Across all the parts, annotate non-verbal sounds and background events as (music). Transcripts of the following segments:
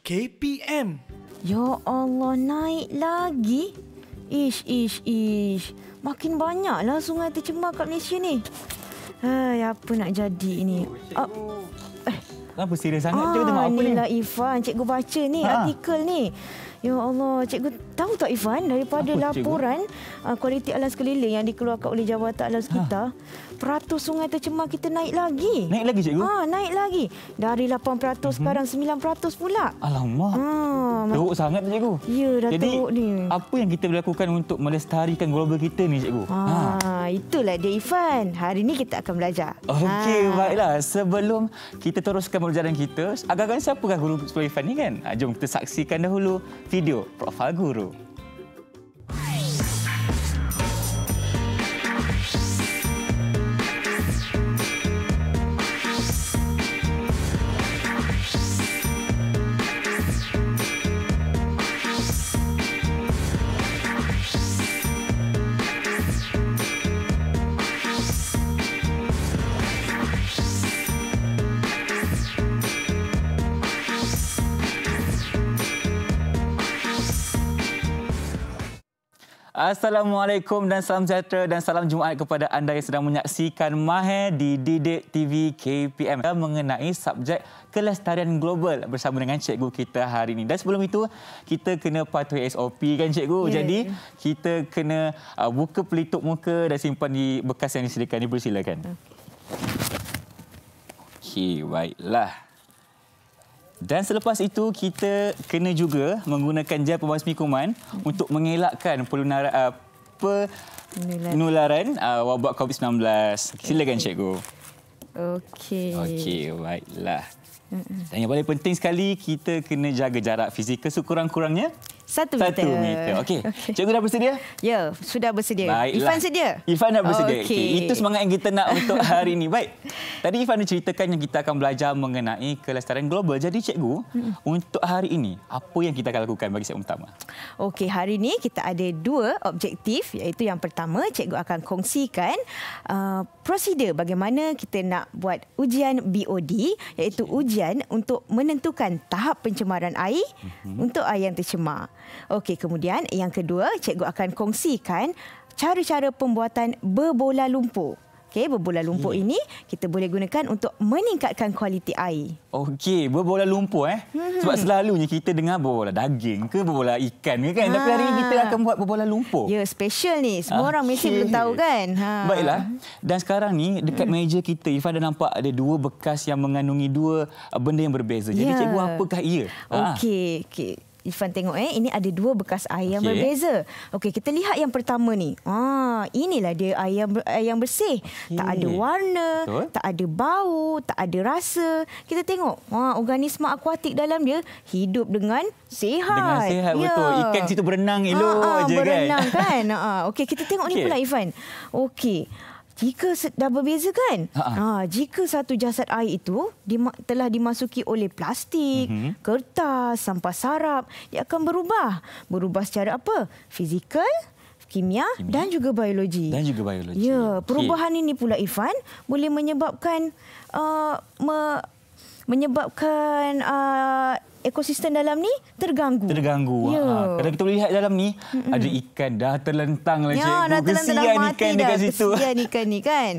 KPM. Ya Allah, naik lagi? Ish, ish, ish. Makin banyaklah sungai tercemar kat Malaysia ni. Hai, apa nak jadi ni? Oh, Kenapa serius sangat? Ah, cikgu tengok apa ah, ni? Inilah Irfan. Cikgu baca ni ha. artikel ni. Ya Allah, cikgu tahu tak Ivan daripada Apa laporan uh, kualiti alam sekeliling yang dikeluarkan oleh Jabatan Alam ha. Sekitar, ha. peratus sungai tercemar kita naik lagi. Naik lagi cikgu? Ah, ha, naik lagi. Dari 8% mm-hmm. sekarang 9% pula. Alamak. Ha. Teruk sangat cikgu. Ya, dah Jadi, teruk ni. Apa yang kita lakukan untuk melestarikan global kita ni cikgu? Ah, ha. itulah dia Ivan. Hari ini kita akan belajar. Okey, ha. baiklah. Sebelum kita teruskan pelajaran kita, agak-agak siapakah guru Ivan ni kan? Ha, jom kita saksikan dahulu video profil guru. Assalamualaikum dan salam sejahtera dan salam Jumaat kepada anda yang sedang menyaksikan Mahe di Didik TV KPM mengenai subjek kelestarian global bersama dengan cikgu kita hari ini. Dan sebelum itu, kita kena patuhi SOP kan cikgu? Yeah. Jadi, kita kena uh, buka pelitup muka dan simpan di bekas yang disediakan. Ibu silakan. Okey, okay, baiklah. Dan selepas itu kita kena juga menggunakan gel pembasmi kuman hmm. untuk mengelakkan pelunaran uh, penularan uh, wabak COVID-19. Okay. Silakan cikgu. Okey. Okey, baiklah. Dan yang paling penting sekali kita kena jaga jarak fizikal sekurang-kurangnya satu meter. Satu meter. Okey. (laughs) Okay. Cikgu dah bersedia? Ya, sudah bersedia. Baiklah. Irfan sedia? Irfan dah bersedia. Okay. Okay. Itu semangat yang kita nak untuk hari ini. Baik. Tadi Irfan dah ceritakan yang kita akan belajar mengenai kelestarian global. Jadi cikgu, hmm. untuk hari ini, apa yang kita akan lakukan bagi segmen utama? Okey, hari ini kita ada dua objektif. Iaitu yang pertama, cikgu akan kongsikan uh, prosedur bagaimana kita nak buat ujian BOD. Iaitu ujian untuk menentukan tahap pencemaran air hmm. untuk air yang tercemar. Okey, kemudian yang kedua, cikgu akan kongsikan cara-cara pembuatan berbola lumpur. Okey, berbola lumpur ini kita boleh gunakan untuk meningkatkan kualiti air. Okey, berbola lumpur eh. Mhm. Sebab selalunya kita dengar berbola daging ke berbola ikan ke kan. Ha. Tapi hari ini kita ah. akan buat berbola lumpur. Ya, special ni. Semua okay. orang mesti belum tahu kan. Ha. Baiklah. Dan sekarang ni dekat hmm. meja kita, Ifan dah nampak ada dua bekas yang mengandungi dua uh, benda yang berbeza. Jadi ya. cikgu apakah ia? Ah. Okey, ha. okey. Ifan tengok eh ini ada dua bekas air okay. yang berbeza. Okey, kita lihat yang pertama ni. Ah, inilah dia air yang, air yang bersih. Okay. Tak ada warna, Betul. tak ada bau, tak ada rasa. Kita tengok. Ah, organisma akuatik dalam dia hidup dengan sihat. Dengan sihat ya. betul. Ikan situ berenang elok ah, ah, je berenang, kan. Berenang kan. (laughs) Ah, okey kita tengok okay. ni pula Ifan. Okey. Jika dah berbeza kan? Ha, ha. ha, jika satu jasad air itu dima- telah dimasuki oleh plastik, mm-hmm. kertas, sampah sarap, dia akan berubah. Berubah secara apa? Fizikal, kimia, kimia dan juga biologi. Dan juga biologi. Ya, perubahan okay. ini pula Irfan boleh menyebabkan uh, me- menyebabkan uh, ekosistem dalam ni terganggu. Terganggu. Ya. Ha. Kalau kita boleh lihat dalam ni Mm-mm. ada ikan dah terlentang lah ya, cikgu. Dah terlentang dah mati ikan dah. Kesian situ. ikan ni kan.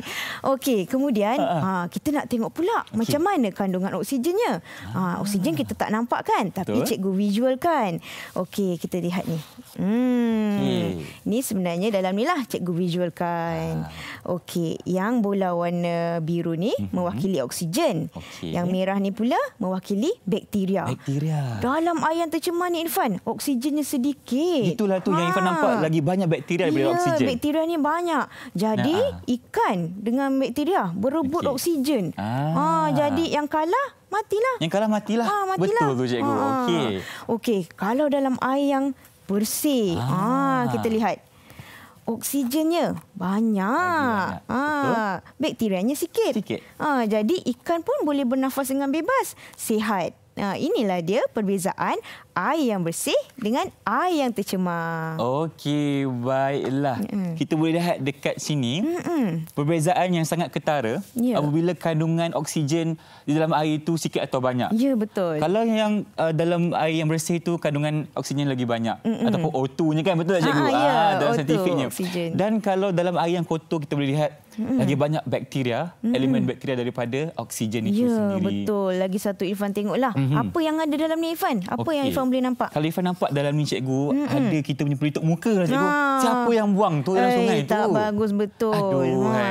Okey, kemudian ha, ha. ha kita nak tengok pula okay. macam mana kandungan oksigennya. Ha, oksigen ah. kita tak nampak kan? Tapi Betul. cikgu visual kan? Okey, kita lihat ni. Hmm. Okay. Ni sebenarnya dalam ni lah cikgu visualkan. Ha. Ah. Okey, yang bola warna biru ni mm-hmm. mewakili oksigen. Okay. Yang merah ni pula mewakili bakteria. Bakteria. Dalam air yang tercemar ni Irfan, oksigennya sedikit. Itulah tu ha. yang Irfan ha. nampak lagi banyak bakteria daripada ya, oksigen. Ya, bakteria ni banyak. Jadi nah, ikan dengan bakteria berebut okay. oksigen. Ah, ha, jadi yang kalah matilah. Yang kalah matilah. Ha, matilah. Betul tu cikgu. Ha. Okey. Okey, kalau dalam air yang bersih. Ah. ah, kita lihat. Oksigennya banyak. Ah, bakterianya sikit. sikit. Ah, jadi ikan pun boleh bernafas dengan bebas, sihat. Uh, inilah dia perbezaan air yang bersih dengan air yang tercemar. Okey, baiklah. Mm-mm. Kita boleh lihat dekat sini Mm-mm. perbezaan yang sangat ketara yeah. apabila kandungan oksigen di dalam air itu sikit atau banyak. Ya, yeah, betul. Kalau yang uh, dalam air yang bersih itu kandungan oksigen lagi banyak Mm-mm. ataupun O2-nya kan betul tak cikgu? Ah, yeah, ah dalam O2, Oksigen. Dan kalau dalam air yang kotor kita boleh lihat mm Lagi banyak bakteria, mm elemen bakteria daripada oksigen itu ya, sendiri. Betul. Lagi satu Irfan tengoklah. Mm-hmm. Apa yang ada dalam ni Irfan? Apa okay. yang Irfan boleh nampak? Kalau Irfan nampak dalam ni cikgu, mm-hmm. ada kita punya pelitup muka lah cikgu. Ah. Siapa yang buang tu dalam eh, sungai tak itu? Tak bagus betul. Aduh. Ha.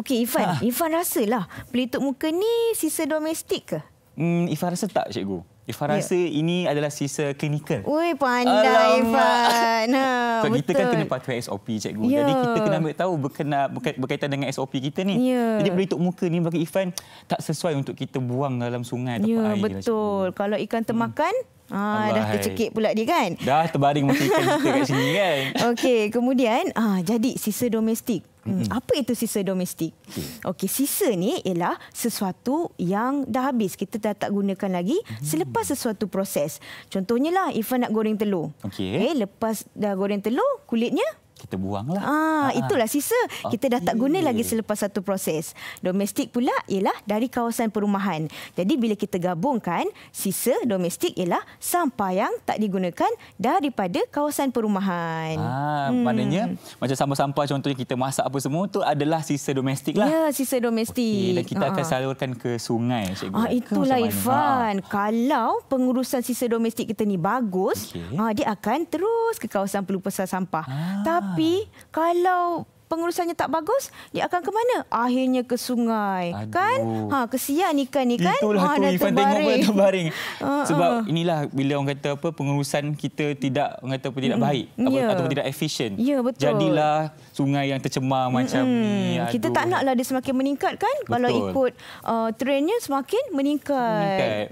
Okey Irfan, ha. Irfan rasalah pelitup muka ni sisa domestik ke? Hmm, Ifan rasa tak, Cikgu? Ifah yeah. rasa ini adalah sisa klinikal. Ui, pandai Ifah. Nah, so, betul. kita kan kena patuhi SOP, cikgu. Yeah. Jadi, kita kena ambil tahu berkena, berkaitan dengan SOP kita ni. Yeah. Jadi, beritut muka ni bagi Ifan tak sesuai untuk kita buang dalam sungai atau yeah, air. Lah, betul. Lah, Kalau ikan termakan, hmm. Ah, dah kecekik pula dia kan? Dah terbaring mesti kita kat sini kan. (laughs) Okey, kemudian ah jadi sisa domestik. Hmm. hmm Apa itu sisa domestik? Okey, okay, sisa ni ialah sesuatu yang dah habis kita dah tak gunakan lagi hmm selepas sesuatu proses. Contohnya lah, Ifan nak goreng telur. Okey. Okay, eh, lepas dah goreng telur, kulitnya kita buanglah. Ah, ah, ah. itulah sisa. Okay. Kita dah tak guna lagi selepas satu proses. Domestik pula ialah dari kawasan perumahan. Jadi bila kita gabungkan, sisa domestik ialah sampah yang tak digunakan daripada kawasan perumahan. Ah, hmm. maknanya macam sampah-sampah contohnya kita masak apa semua itu adalah sisa domestik lah. Ya, sisa domestik. Okay, dan kita ah. akan ah. salurkan ke sungai, cikgu. Ah, itulah Irfan. Ah, ah. Kalau pengurusan sisa domestik kita ni bagus, okay. ah dia akan terus ke kawasan pelupasan sampah. Ah. Tapi tapi kalau pengurusannya tak bagus dia akan ke mana akhirnya ke sungai Aduh. kan ha kesian ikan ni kan Itulah ha tu Ivan terbaring. tengok pun terbaring (laughs) ha, sebab ha. inilah bila orang kata apa pengurusan kita tidak orang kata apa tidak baik mm-hmm. yeah. atau tidak efisien yeah, ya, jadilah sungai yang tercemar mm-hmm. macam mm-hmm. ni Aduh. kita tak naklah dia semakin meningkat kan betul. kalau ikut uh, trennya semakin meningkat, meningkat.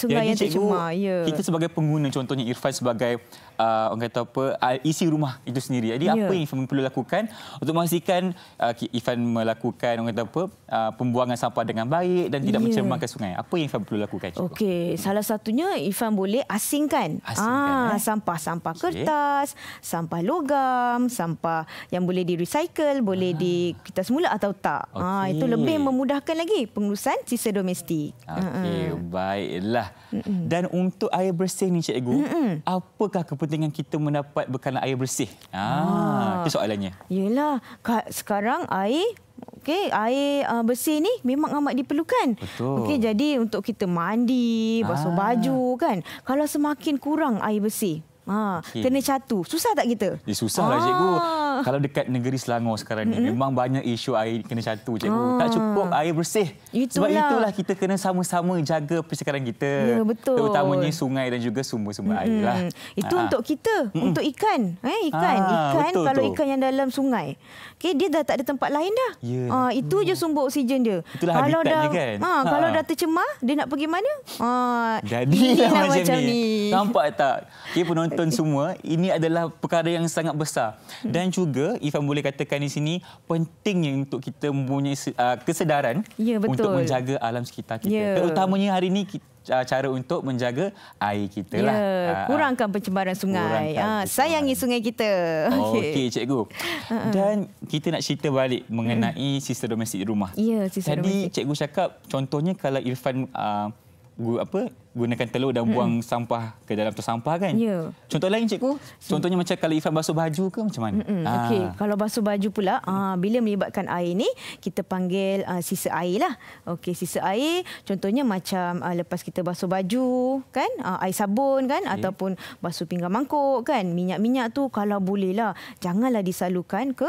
sungai Jadi, yang cikgu, tercemar ya yeah. kita sebagai pengguna contohnya Irfan sebagai uh, orang kata apa uh, isi rumah itu sendiri. Jadi yeah. apa ya. yang Ifan perlu lakukan untuk memastikan uh, Ifan melakukan orang kata apa uh, pembuangan sampah dengan baik dan tidak yeah. mencemarkan sungai. Apa yang Ifan perlu lakukan? Okey, hmm. salah satunya Ifan boleh asingkan, asingkan ah, eh. sampah-sampah kertas, okay. sampah logam, sampah yang boleh di recycle, boleh ah. di kita semula atau tak. Okay. Ah itu lebih memudahkan lagi pengurusan sisa domestik. Okey, uh-uh. baiklah. Uh-uh. Dan untuk air bersih ni cikgu, uh-uh. apakah keputusan dengan kita mendapat bekalan air bersih? Ha, ah, itu soalannya. Yalah, sekarang air Okey, air uh, bersih ni memang amat diperlukan. Okey, jadi untuk kita mandi, basuh ah. baju kan. Kalau semakin kurang air bersih, Ha, okay. kena catu. Susah tak kita? Eh, susah lah cikgu. Ah. Kalau dekat negeri Selangor sekarang ni, mm-hmm. memang banyak isu air kena catu cikgu. Ha. Tak cukup air bersih. Itulah. Sebab itulah kita kena sama-sama jaga persekitaran kita. Ya, betul. Terutamanya sungai dan juga sumber-sumber mm-hmm. air lah. Itu ha. untuk kita, mm-hmm. untuk ikan. Eh, ikan. Ha, ikan betul, kalau tu. ikan yang dalam sungai. Okay, dia dah tak ada tempat lain dah. Ya, ha, itu je sumber oksigen dia. Itulah kalau dah, kan. Ha, ha. Kalau dah tercemah, dia nak pergi mana? Ha, Jadi (laughs) macam, macam ni. ni. Nampak tak? Okay, penonton penonton semua, ini adalah perkara yang sangat besar. Hmm. Dan juga, Ifan boleh katakan di sini, pentingnya untuk kita mempunyai ah, kesedaran ya, untuk menjaga alam sekitar kita. Ya. Terutamanya hari ini, ah, cara untuk menjaga air kita. Ya, lah. ah, kurangkan pencemaran sungai. Kurangkan ha, sayangi sungai kita. (laughs) Okey, okay, cikgu. Dan kita nak cerita balik mengenai hmm. sistem domestik di rumah. Ya, sisa Tadi, domestik. Tadi cikgu cakap, contohnya kalau Irfan... Uh, apa gunakan telur dan hmm. buang mm. sampah ke dalam tu sampah kan? Yeah. Contoh lain cikgu? Contohnya macam kalau Ifan basuh baju ke macam mana? Ah. Okey, kalau basuh baju pula mm. Ah, aa, bila melibatkan air ni kita panggil aa, ah, sisa air lah. Okey, sisa air contohnya macam aa, ah, lepas kita basuh baju kan, aa, air sabun kan okay. ataupun basuh pinggan mangkuk kan, minyak-minyak tu kalau boleh lah janganlah disalurkan ke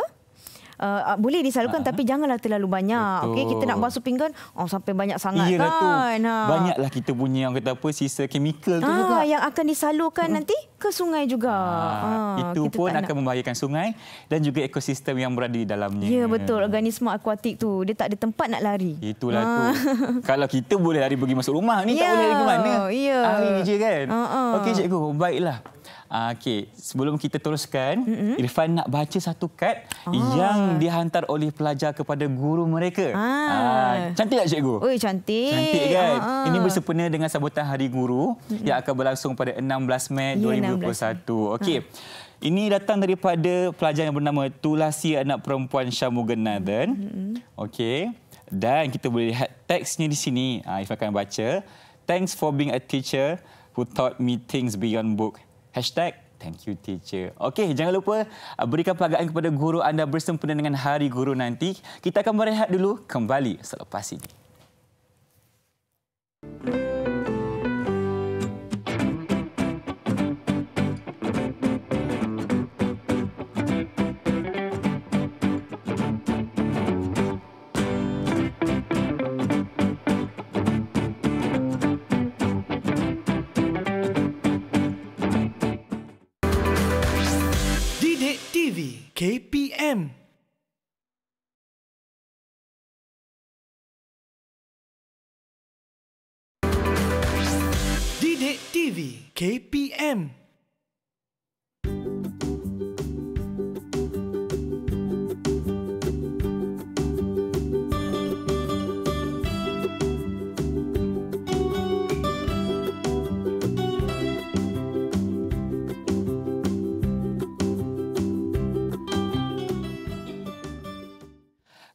Uh, uh, boleh disalurkan ha. tapi janganlah terlalu banyak. Okey, kita nak basuh pinggan oh sampai banyak sangat Yalah kan. Ha. Banyaklah kita punya yang kata apa sisa kimikal tu ha, juga. yang akan disalurkan hmm. nanti ke sungai juga. Ha, ha, itu pun akan membahayakan sungai dan juga ekosistem yang berada di dalamnya. Ya betul, organisma akuatik tu dia tak ada tempat nak lari. Itulah ha. tu. (laughs) Kalau kita boleh lari pergi masuk rumah ni ya. tak boleh lari ke mana? Ya. Air je kan. Ha, ha. Okey cikgu, baiklah. Ah, okey, sebelum kita teruskan, mm-hmm. Irfan nak baca satu kad oh. yang dihantar oleh pelajar kepada guru mereka. Ah. ah cantik tak cikgu? Oi, cantik. Cantik kan? Oh, oh. Ini bersempena dengan sambutan Hari Guru mm-hmm. yang akan berlangsung pada 16 Mei yeah, ya, 2021. Okey. Ha. Ini datang daripada pelajar yang bernama Tulasi anak perempuan Syamuganaden. Mm-hmm. Okey. Dan kita boleh lihat teksnya di sini. Ah, Irfan akan baca. Thanks for being a teacher who taught me things beyond book. Hashtag thank you teacher. Okey, jangan lupa uh, berikan penghargaan kepada guru anda bersempena dengan Hari Guru nanti. Kita akan berehat dulu kembali selepas ini. KPM. Didik TV KPM.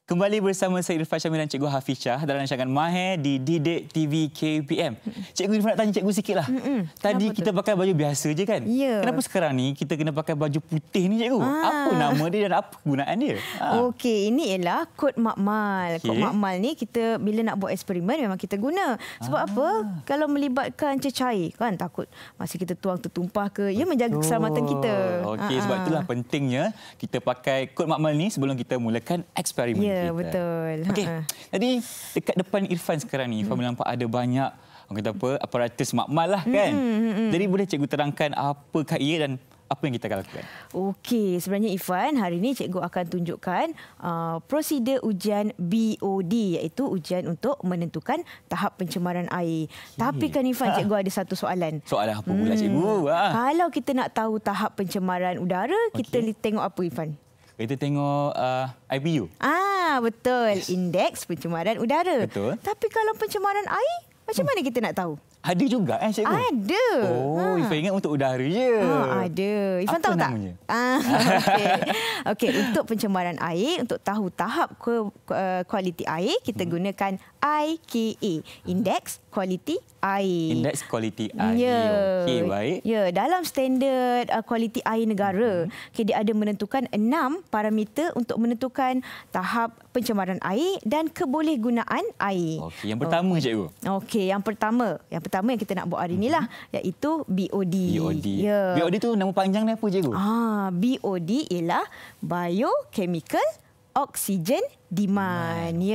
Kembali bersama saya Irfan Syamil dan Cikgu Hafizah dalam rancangan Mahir di Didik TV KPM. Cikgu Irfan nak tanya Cikgu sikit lah. Tadi Kenapa kita tu? pakai baju biasa je kan? Ya. Kenapa sekarang ni kita kena pakai baju putih ni Cikgu? Ha. Apa nama dia dan apa kegunaan dia? Ha. Okey, ini ialah kod makmal. Okay. Kod makmal ni kita bila nak buat eksperimen memang kita guna. Sebab ha. apa? Kalau melibatkan cecair kan takut masa kita tuang tertumpah ke. Ia menjaga Betul. keselamatan kita. Okey, ha. sebab ah. itulah pentingnya kita pakai kod makmal ni sebelum kita mulakan eksperimen. Ya kita. Betul. Okey. Ha. Jadi dekat depan Irfan sekarang ni, Irfan hmm. nampak ada banyak orang kata apa? Aparatus makmal lah kan. Hmm, hmm, hmm. Jadi boleh cikgu terangkan apakah ia dan apa yang kita akan lakukan? Okey, sebenarnya Ifan, hari ini cikgu akan tunjukkan uh, prosedur ujian BOD iaitu ujian untuk menentukan tahap pencemaran air. Okay. Tapi kan Ifan, ha. cikgu ada satu soalan. Soalan apa pula hmm. cikgu? Ha. Kalau kita nak tahu tahap pencemaran udara, kita okay. tengok apa Ifan? Kita tengok uh, IPU. Ah betul, yes. indeks pencemaran udara. Betul. Tapi kalau pencemaran air, macam hmm. mana kita nak tahu? Ada juga eh cikgu? Ada. Oh, ha. Ifan ingat untuk udara je. Ha, ada. Ifan tahu tak? Apa namanya? Ah, (laughs) okey. Okay, untuk pencemaran air, untuk tahu tahap eh, kualiti air, kita hmm. gunakan IKE. Index Kualiti Air. Index Kualiti ya. Air. Ya. Okey, baik. Ya, dalam standard eh, kualiti air negara, hmm. okay, dia ada menentukan enam parameter untuk menentukan tahap pencemaran air dan kebolehgunaan air. Okey, yang pertama oh. cikgu. Okey, yang pertama. Yang pertama utama yang kita nak buat hari inilah mhm. iaitu BOD. BOD. Yeah. BOD tu nama panjang dia apa cikgu? Ah, BOD ialah biochemical Oxygen demand. Ya.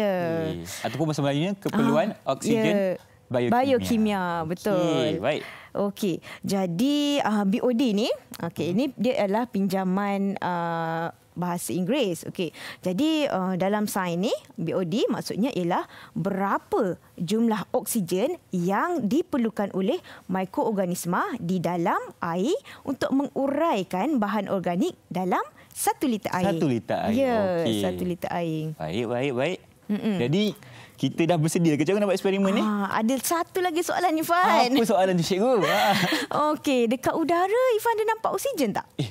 Yeah. Yes. Ataupun bahasa Melayunya keperluan ah, oksigen yeah biokimia. Biokimia, betul. Okey, baik. Okey. Jadi uh, ah, BOD ni, okey, hmm. ini dia adalah pinjaman uh, bahasa Inggeris. Okey. Jadi uh, dalam sign ni BOD maksudnya ialah berapa jumlah oksigen yang diperlukan oleh mikroorganisma di dalam air untuk menguraikan bahan organik dalam satu liter air. Satu liter air. Ya, okay. satu liter air. Baik, baik, baik. Mm-mm. Jadi kita dah bersedia ke cikgu nak buat eksperimen ha, ni? Ah, ada satu lagi soalan Ifan. Apa soalan tu cikgu? (laughs) Ah. Okey, dekat udara Ifan ada nampak oksigen tak? Eh,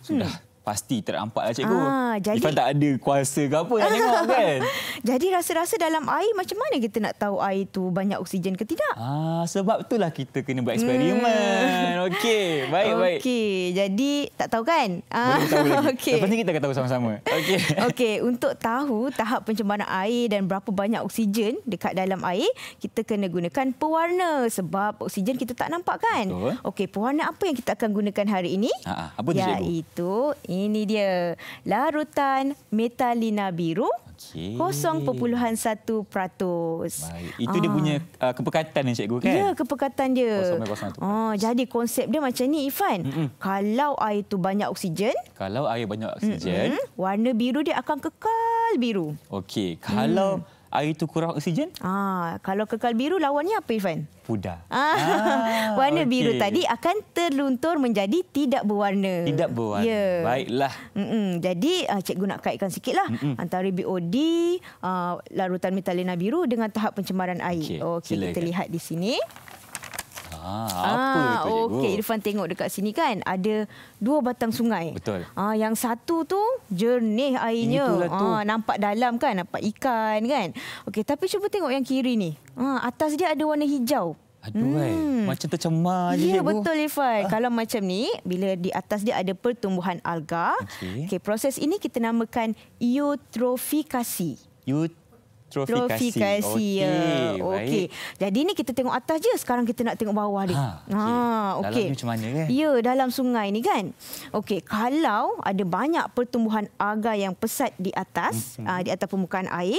sudah. Hmm pasti terampak lah cikgu. Ha, Ifan tak ada kuasa ke apa nak tengok (laughs) kan. jadi rasa-rasa dalam air macam mana kita nak tahu air tu banyak oksigen ke tidak? Ah sebab itulah kita kena buat eksperimen. Hmm. Okey, baik-baik. Okey, jadi tak tahu kan? Ah, Boleh tahu lagi. (laughs) Okay. kita tahu sama-sama. Okey, (laughs) okay, untuk tahu tahap pencemaran air dan berapa banyak oksigen dekat dalam air, kita kena gunakan pewarna sebab oksigen kita tak nampak kan? Okey, pewarna apa yang kita akan gunakan hari ini? Ha, apa tu cikgu? Iaitu ini dia larutan metalina biru. Okay. 0.1%. Baik. Itu ah. dia punya uh, kepekatan encikgu kan? Ya, kepekatan dia. 0.01%. Oh, ah, jadi konsep dia macam ni Ifan. Mm -mm. Kalau air tu banyak oksigen, kalau air banyak oksigen, mm -mm. warna biru dia akan kekal biru. Okey. Kalau mm air itu kurang oksigen? Ah, kalau kekal biru lawannya apa Irfan? Puda. Ah, (laughs) ah, warna okay. biru tadi akan terluntur menjadi tidak berwarna. Tidak berwarna. Yeah. Baiklah. Mm-mm. Jadi uh, cikgu nak kaitkan sikitlah Mm-mm. antara BOD, uh, ah, larutan metalena biru dengan tahap pencemaran air. Okey, okay, kita lihat di sini. Ah, apa ah, itu okay. cikgu? Irfan tengok dekat sini kan ada dua batang sungai. Betul. Ah, yang satu tu jernih airnya. Itulah ah, nampak dalam kan, nampak ikan kan. Okey, tapi cuba tengok yang kiri ni. Ah, atas dia ada warna hijau. Aduh, hmm. Eh. macam tercemar je. Ya, betul Irfan. Ah. Kalau macam ni, bila di atas dia ada pertumbuhan alga. Okey, okay, proses ini kita namakan eutrofikasi. Eutrofikasi. Trofikasi, trofi Okey. Uh, ya. okay. Jadi ni kita tengok atas je. Sekarang kita nak tengok bawah dia. Ha, okay. Ha, okay. Dalam okay. ni macam mana kan? Ya, dalam sungai ni kan. Okey, kalau ada banyak pertumbuhan alga yang pesat di atas, uh, di atas permukaan air,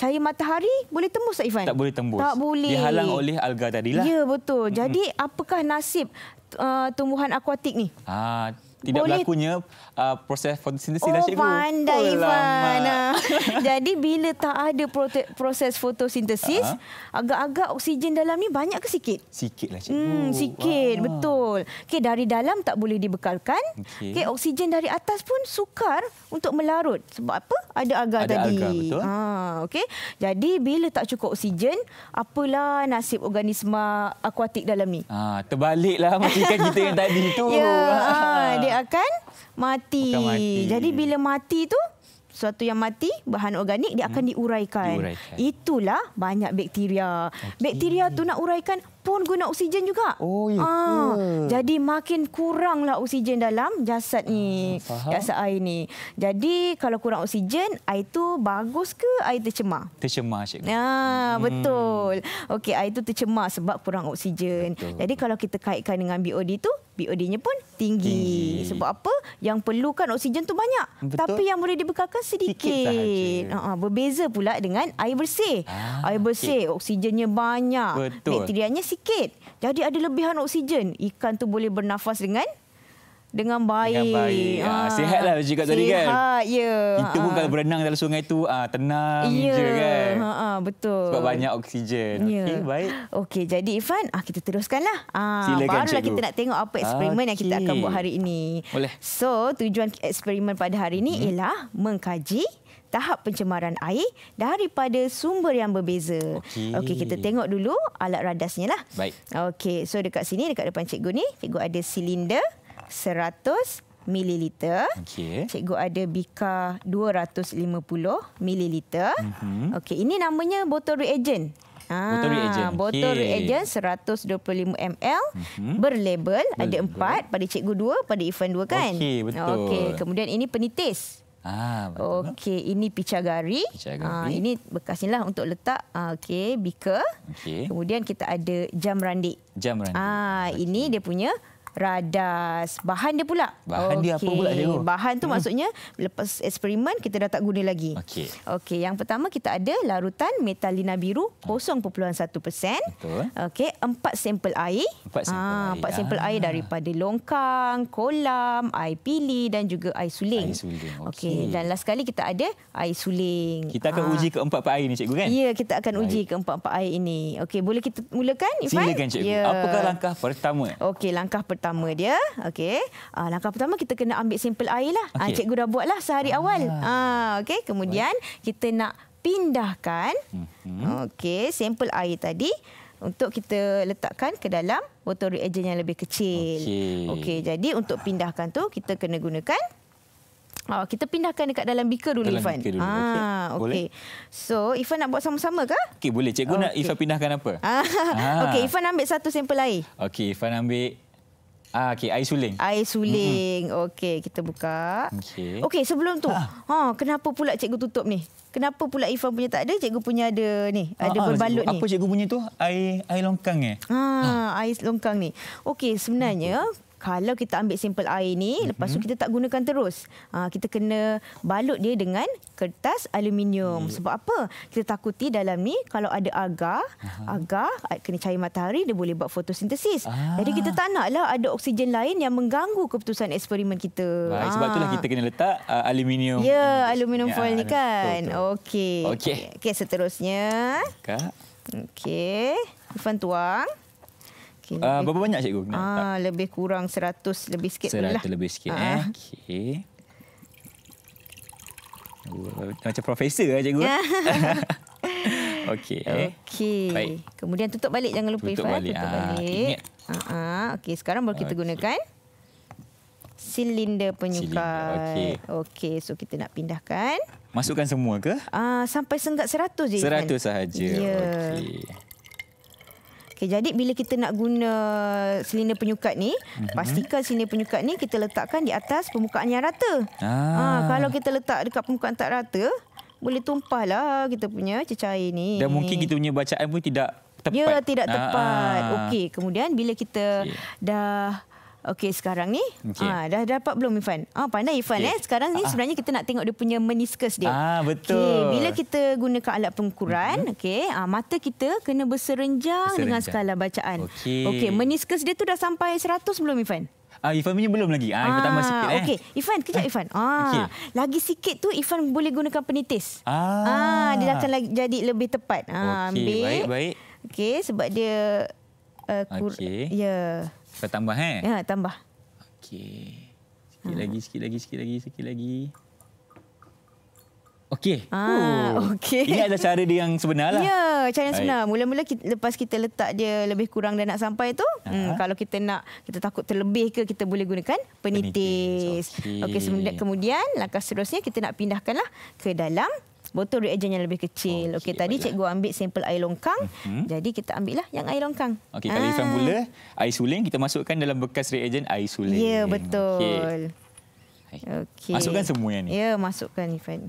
cahaya matahari boleh tembus tak Ivan? Tak boleh tembus. Tak boleh. Dihalang oleh alga tadilah. Ya, betul. Jadi apakah nasib uh, tumbuhan akuatik ni? Ha, tidak boleh. berlakunya uh, proses fotosintesis oh, dah cikgu. Pandai, oh pandai (laughs) Jadi bila tak ada proses fotosintesis, uh-huh. agak-agak oksigen dalam ni banyak ke sikit? lah. cikgu. Hmm, sikit, wow. Ah. betul. Okey, dari dalam tak boleh dibekalkan. Okey, okay, oksigen dari atas pun sukar untuk melarut. Sebab apa? Ada agar ada tadi. Agar, betul. Ha, okey. Jadi bila tak cukup oksigen, apalah nasib organisma akuatik dalam ni? Ha, terbaliklah macam kita yang tadi tu. (laughs) Ya, ha. ha, dia akan mati. Jadi bila mati tu sesuatu yang mati bahan organik dia akan hmm. diuraikan. diuraikan. Itulah banyak bakteria. Okay. Bakteria tu nak uraikan pun guna oksigen juga. Oh, ya. Ah, hmm. jadi makin kuranglah oksigen dalam jasad ni. Ah, faham. Jasad air ni. Jadi kalau kurang oksigen, air tu bagus ke air tercemar? Tercemar, Cikgu. Ya, hmm. betul. Okey, air tu tercemar sebab kurang oksigen. Betul. Jadi kalau kita kaitkan dengan BOD tu, BOD-nya pun tinggi. tinggi. Sebab apa? Yang perlukan oksigen tu banyak. Betul. Tapi yang boleh dibekalkan sedikit. Ah, ah, berbeza pula dengan air bersih. Ah, air bersih, okay. oksigennya banyak. Betul. Bakterianya sikit. Jadi ada lebihan oksigen. Ikan tu boleh bernafas dengan dengan baik. Dengan baik. Ha. Sihatlah cakap Sihat, lah tadi kan. Sihat, ya. Kita ha. pun kalau berenang dalam sungai tu ah tenang ya. je kan. ha, ha, betul. Sebab banyak oksigen. Ya. Okey, baik. Okey, jadi Ifan, ah kita teruskanlah. Ah Silakan, barulah cikgu. kita nak tengok apa eksperimen okay. yang kita akan buat hari ini. Boleh. So, tujuan eksperimen pada hari ini hmm. ialah mengkaji tahap pencemaran air daripada sumber yang berbeza. Okey, okay, kita tengok dulu alat radasnya lah. Baik. Okey, so dekat sini dekat depan cikgu ni, cikgu ada silinder 100 mililiter. Okey. Cikgu ada bika 250 mililiter. Mm-hmm. Okey, ini namanya botol reagent. Ha, botol reagent. Botol reagent 125 ml mm-hmm. berlabel ada empat pada cikgu dua pada event dua kan? Okey, betul. Okey, kemudian ini penitis. Ah, okey, ini picagari. gari. Picah gari. Ah, ini lah untuk letak ah, okey, beaker. Okay. Kemudian kita ada jam randik. Jam randik. Ah, okay. ini dia punya radas. Bahan dia pula. Bahan okay. dia apa pula cikgu? Bahan tu hmm. maksudnya lepas eksperimen kita dah tak guna lagi. Okey. Okey, yang pertama kita ada larutan metalina biru 0.1%. Okey, empat sampel air. Empat sampel ha, air. Empat sampel ah. air daripada longkang, kolam, air pili dan juga air suling. suling. Okey, okay. dan last sekali kita ada air suling. Kita akan ha. uji keempat-empat air ni cikgu kan? Ya, kita akan uji ke empat air ini. Okey, boleh kita mulakan Ifan? Silakan cikgu. Ya. Apakah langkah pertama? Okey, langkah pertama pertama dia. Okey. Uh, langkah pertama kita kena ambil sampel air lah. Ah, okay. Uh, cikgu dah buat lah sehari ah. awal. Uh, Okey. Kemudian kita nak pindahkan. Hmm. Okey. Sampel air tadi. Untuk kita letakkan ke dalam botol reagent yang lebih kecil. Okey. Okay, jadi untuk pindahkan tu kita kena gunakan. Oh, kita pindahkan dekat dalam beaker dulu, dalam Ifan. Ah, okay. Boleh. So, Ifan nak buat sama-sama ke? Okey, boleh. Cikgu okay. nak Ifan pindahkan apa? (laughs) Ah. Okey, Ifan ambil satu sampel air. Okey, Ifan ambil Ah, okey, air suling. Air suling. Mm-hmm. Okey, kita buka. Okey. Okey, sebelum tu. Ha. ha, kenapa pula cikgu tutup ni? Kenapa pula Ifan punya tak ada, cikgu punya ada ni, ah, ada ha, berbalut cikgu. ni. Apa cikgu punya tu? Air air longkang eh. Ha, ha. air longkang ni. Okey, sebenarnya kalau kita ambil sampel air ni mm-hmm. lepas tu kita tak gunakan terus uh, kita kena balut dia dengan kertas aluminium mm. sebab apa kita takuti dalam ni kalau ada agar uh-huh. agar eh, kena cahaya matahari dia boleh buat fotosintesis ah. jadi kita ah. tak naklah ada oksigen lain yang mengganggu keputusan eksperimen kita Baik, sebab ah. itulah kita kena letak uh, aluminium ya yeah, aluminium foil ya, ni kan okey okey okay, seterusnya kak okey Ifan tuang Okey. Uh, ah, berapa banyak cikgu? Ah, tak? lebih kurang 100 lebih sikit 100 lah. lebih sikit uh-huh. eh. Okey. Macam profesor lah cikgu. Yeah. (laughs) Okey. Okey. Baik. Kemudian tutup balik jangan lupa tutup Balik. Tutup ah, balik. Ingat. Uh-huh. Okey, sekarang baru kita okay. gunakan silinder penyukai. Okey. Okey, so kita nak pindahkan. Masukkan semua ke? Ah, sampai senggak 100 je. 100 kan? sahaja. Yeah. Okey. Okey, jadi bila kita nak guna silinder penyukat ni, mm-hmm. pastikan silinder penyukat ni kita letakkan di atas permukaan yang rata. Ah. Ha, kalau kita letak dekat permukaan tak rata, boleh tumpahlah kita punya cecair ni. Dan mungkin kita punya bacaan pun tidak ya, tepat. Ya, tidak ah, tepat. Ah. Okey, kemudian bila kita okay. dah Okey sekarang ni okay. ha, ah, dah dapat belum Ifan? Ah oh, pandai Ifan okay. eh. Sekarang ni ah. sebenarnya kita nak tengok dia punya meniscus dia. Ah betul. Okay, bila kita gunakan alat pengukuran, mm-hmm. okey, ah, mata kita kena berserenjang, dengan skala bacaan. Okey, okay, meniscus dia tu dah sampai 100 belum Ifan? Ah Ifan punya belum lagi. Ah, ah Ifan sikit eh. Okey, Ifan kejap Ifan. Ah, ah okay. lagi sikit tu Ifan boleh gunakan penitis. Ah, ah dia akan lagi, jadi lebih tepat. Ah okay, ambil. baik baik. Okey sebab dia uh, kur- okay. ya. Yeah. Kau tambah eh? Ya, tambah. Okey. Sikit ha. lagi, sikit lagi, sikit lagi, sikit lagi. Okey. Ah, oh. okey. Ini adalah cara dia yang sebenar lah. Ya, cara yang sebenar. Mula-mula lepas kita letak dia lebih kurang dan nak sampai tu, hmm, kalau kita nak, kita takut terlebih ke, kita boleh gunakan penitis. penitis. Okey, okay, kemudian langkah seterusnya kita nak pindahkanlah ke dalam botol reagen yang lebih kecil. Okey, okay, tadi baiklah. cikgu ambil sampel air longkang. Mm-hmm. Jadi kita ambil lah yang air longkang. Okey, kalau Irfan ah. mula, air suling kita masukkan dalam bekas reagen air suling. Ya, yeah, betul. Okey. Okay. Masukkan semua yang ni. Ya, yeah, masukkan Irfan.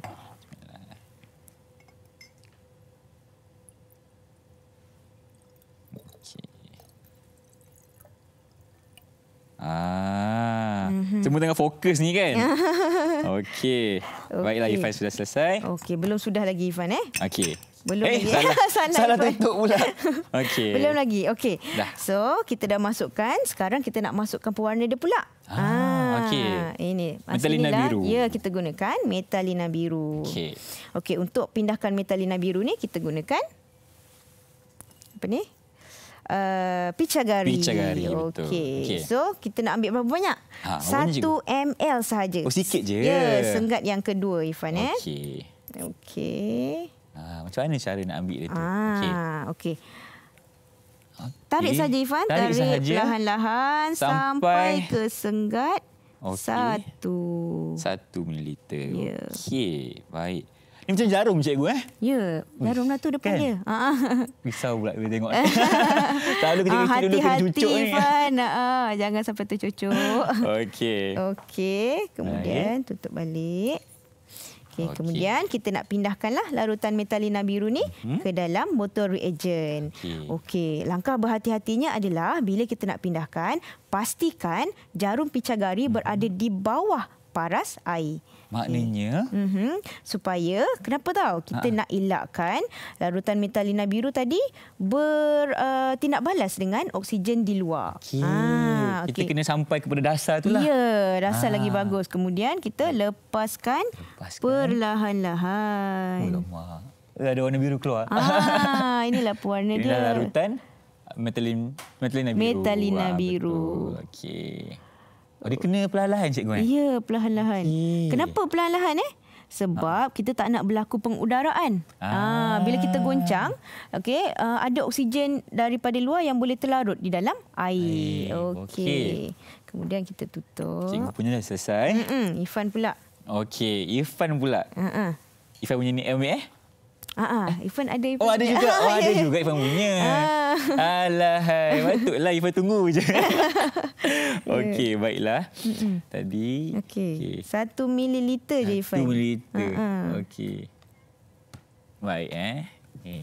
Ah, mm-hmm. Semua tengah fokus ni kan (laughs) Okey okay. Baiklah Ifan sudah selesai Okey belum sudah lagi Ifan eh Okey belum eh, lagi. Salah, (laughs) salah, salah tutup pula. (laughs) Okey. Belum lagi. Okey. Dah. So, kita dah masukkan. Sekarang kita nak masukkan pewarna dia pula. Ah, ah okey. Ini. Metalina lah. biru. Ya, kita gunakan metalina biru. Okey. Okey, untuk pindahkan metalina biru ni, kita gunakan... Apa ni? uh, Pichagari. Pichagari, okay. betul. Okay. So, kita nak ambil berapa banyak? Ha, Satu je. ml sahaja. Oh, sikit je. Ya, senggat yang kedua, Ifan. Eh. Okey. Eh. Okay. Ha, macam mana cara nak ambil dia tu? Ha, ah, okay. okay. Tarik okay. saja Ifan. Tarik, Tarik sahaja. perlahan-lahan sampai... sampai ke senggat. Okay. Satu. Satu mililiter. Yeah. Okey, baik. Ini macam jarum cikgu eh? Ya, jarum lah tu depan kan? dia. Ha (laughs) Risau pula bila tengok. Selalu (laughs) kecil kecil ah, dulu kena cucuk ni. Hati-hati jangan sampai tu tercucuk. (laughs) Okey. Okey, kemudian okay. tutup balik. Okay, okay. Kemudian kita nak pindahkanlah larutan metalina biru ni hmm? ke dalam botol reagent. Okey, okay. langkah berhati-hatinya adalah bila kita nak pindahkan, pastikan jarum picagari hmm. berada di bawah paras air. Maknanya okay. mm-hmm. supaya kenapa tahu kita Ha-ha. nak elakkan larutan eh, metalina biru tadi bertindak eh, uh, balas dengan oksigen di luar. Okay. Ha, ah, okay. Kita kena sampai kepada dasar itulah. Ya, dasar ha lagi bagus. Kemudian kita ya. lepaskan, lepaskan. perlahan-lahan. Oh, ada warna biru keluar. Ah, (laughs) inilah pewarna inilah dia. Inilah larutan metalin metalina biru. Metalina ha, biru. Oh, dia kena perlahan-lahan cikgu eh? Ya, perlahan-lahan. Okay. Kenapa perlahan-lahan eh? Sebab ha. kita tak nak berlaku pengudaraan. Ah. Ha, bila kita goncang, okay, uh, ah, ada oksigen daripada luar yang boleh terlarut di dalam air. Okey. Okay. Kemudian kita tutup. Cikgu punya dah selesai. Mm-mm, Ifan pula. Okey, Ifan pula. Uh-uh. Ifan punya ni ilmu eh? Ah, ah. Ifan ada Ifan. Oh, (laughs) oh, ada juga. oh, ada yeah. juga Ifan punya. Ah. Alahai, lah, Ifan tunggu je. (laughs) (laughs) Okey, yeah. baiklah. Mm-mm. Tadi. Okey. Okay. Satu mililiter je Ifan. Satu mililiter. Uh-huh. Okey. Baik, eh. Okey,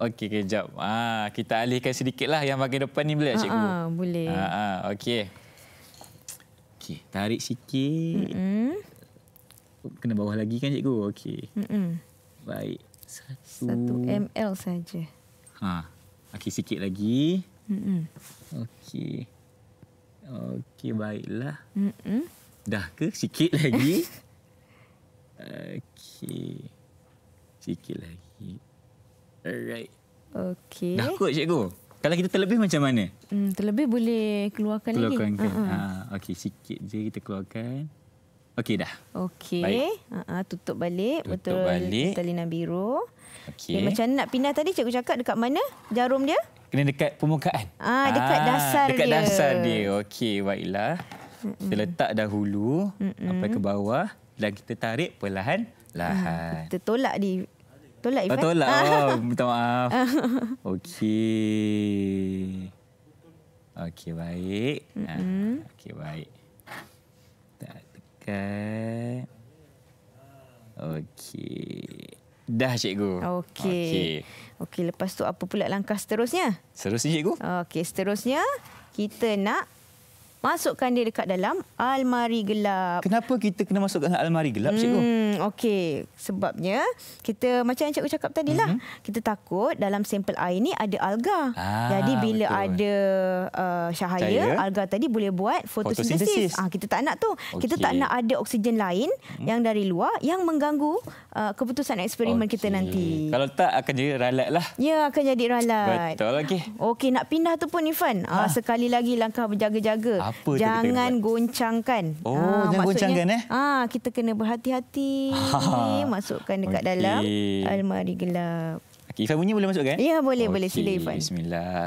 okay, kejap. Ah, kita alihkan sedikit lah yang bagian depan ni boleh tak, Cikgu? Ah, boleh. Ah, ah, Okey. Okey, tarik sikit. Mm-mm. Kena bawah lagi kan, Cikgu? Okey. Okey. Baik. Satu, Satu ml saja. Ha. Okey sikit lagi. Hmm. Okey. Okey baiklah. Hmm. Dah ke sikit lagi? (laughs) Okey. Sikit lagi. Alright. Okey. Dah kot cikgu. Kalau kita terlebih macam mana? Hmm, terlebih boleh keluarkan, keluarkan lagi. Keluarkan. Uh-huh. okey sikit je kita keluarkan. Okey dah. Okey. Uh-huh, tutup balik. Tutup Betul. balik. Talinan biru. Okey. Eh, macam nak pindah tadi cikgu cakap dekat mana jarum dia? Kena dekat permukaan. Ah, dekat ah, dasar dekat dia. Dekat dasar dia. Okey, baiklah. Mm-mm. Kita letak dahulu Mm-mm. sampai ke bawah dan kita tarik perlahan-lahan. Ah, kita tolak di tolak Ifan. Oh, tolak. (laughs) Oh, minta maaf. Ah. Okey. Okey, baik. Ah, Okey, baik dekat Okey. Dah cikgu. Okey. Okey. Okey, lepas tu apa pula langkah seterusnya? Seterusnya cikgu? Okey, seterusnya kita nak masukkan dia dekat dalam almari gelap. Kenapa kita kena masukkan almari gelap, hmm, Cikgu? Okey, sebabnya kita macam yang Cikgu cakap tadi lah, mm-hmm. kita takut dalam sampel air ini ada alga. Ah, Jadi bila betul. ada uh, cahaya, alga tadi boleh buat fotosintesis. fotosintesis. Ah, kita tak nak tu. Okay. Kita tak nak ada oksigen lain mm-hmm. yang dari luar yang mengganggu uh, keputusan eksperimen okay. kita nanti. Kalau tak akan jadi ralat lah. Ya, akan jadi ralat. Betul lagi. Okey, nak pindah tu pun Ifan. Ha. sekali lagi langkah berjaga-jaga. Ah, apa jangan kita goncangkan. Oh, ha, jangan goncangkan eh. Ah, ha, kita kena berhati-hati ha. masukkan dekat okay. dalam almari gelap. Okey, Ifan bunyi boleh masukkan? Eh? Ya, boleh, okay. boleh. Sila Ifan. Bismillah.